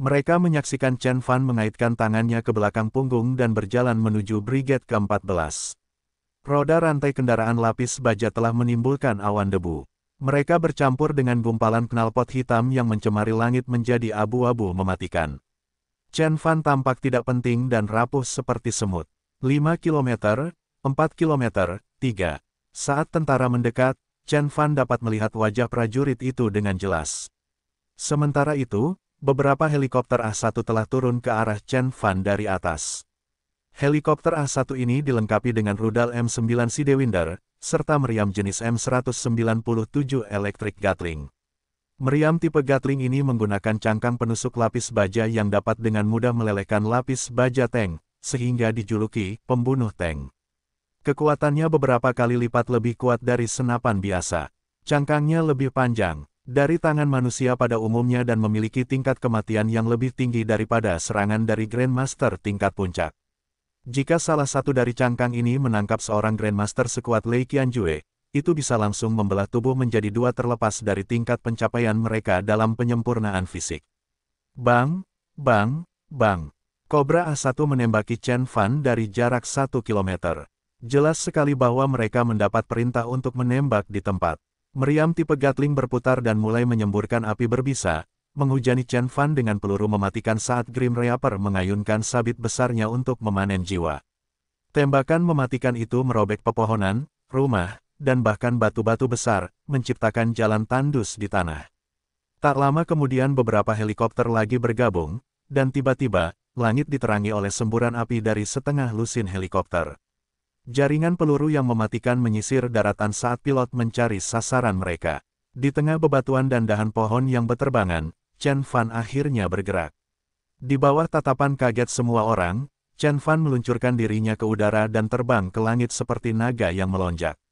Mereka menyaksikan Chen Fan mengaitkan tangannya ke belakang punggung dan berjalan menuju Brigade ke-14. Roda rantai kendaraan lapis baja telah menimbulkan awan debu. Mereka bercampur dengan gumpalan knalpot hitam yang mencemari langit menjadi abu-abu mematikan. Chen Fan tampak tidak penting dan rapuh seperti semut. 5 km, 4 km, 3. Saat tentara mendekat, Chen Fan dapat melihat wajah prajurit itu dengan jelas. Sementara itu, beberapa helikopter A-1 telah turun ke arah Chen Fan dari atas. Helikopter A-1 ini dilengkapi dengan rudal M9 Sidewinder, serta meriam jenis M197 Electric Gatling. Meriam tipe Gatling ini menggunakan cangkang penusuk lapis baja yang dapat dengan mudah melelehkan lapis baja tank, sehingga dijuluki pembunuh tank. Kekuatannya beberapa kali lipat lebih kuat dari senapan biasa. Cangkangnya lebih panjang dari tangan manusia pada umumnya dan memiliki tingkat kematian yang lebih tinggi daripada serangan dari Grandmaster tingkat puncak. Jika salah satu dari cangkang ini menangkap seorang Grandmaster sekuat Lei Qianjue, itu bisa langsung membelah tubuh menjadi dua terlepas dari tingkat pencapaian mereka dalam penyempurnaan fisik. Bang, bang, bang. Kobra A1 menembaki Chen Fan dari jarak 1 km. Jelas sekali bahwa mereka mendapat perintah untuk menembak di tempat. Meriam tipe Gatling berputar dan mulai menyemburkan api berbisa, menghujani Chen Fan dengan peluru mematikan saat Grim Reaper mengayunkan sabit besarnya untuk memanen jiwa. Tembakan mematikan itu merobek pepohonan, rumah, dan bahkan batu-batu besar, menciptakan jalan tandus di tanah. Tak lama kemudian beberapa helikopter lagi bergabung, dan tiba-tiba, langit diterangi oleh semburan api dari setengah lusin helikopter. Jaringan peluru yang mematikan menyisir daratan saat pilot mencari sasaran mereka. Di tengah bebatuan dan dahan pohon yang berterbangan, Chen Fan akhirnya bergerak. Di bawah tatapan kaget semua orang, Chen Fan meluncurkan dirinya ke udara dan terbang ke langit seperti naga yang melonjak.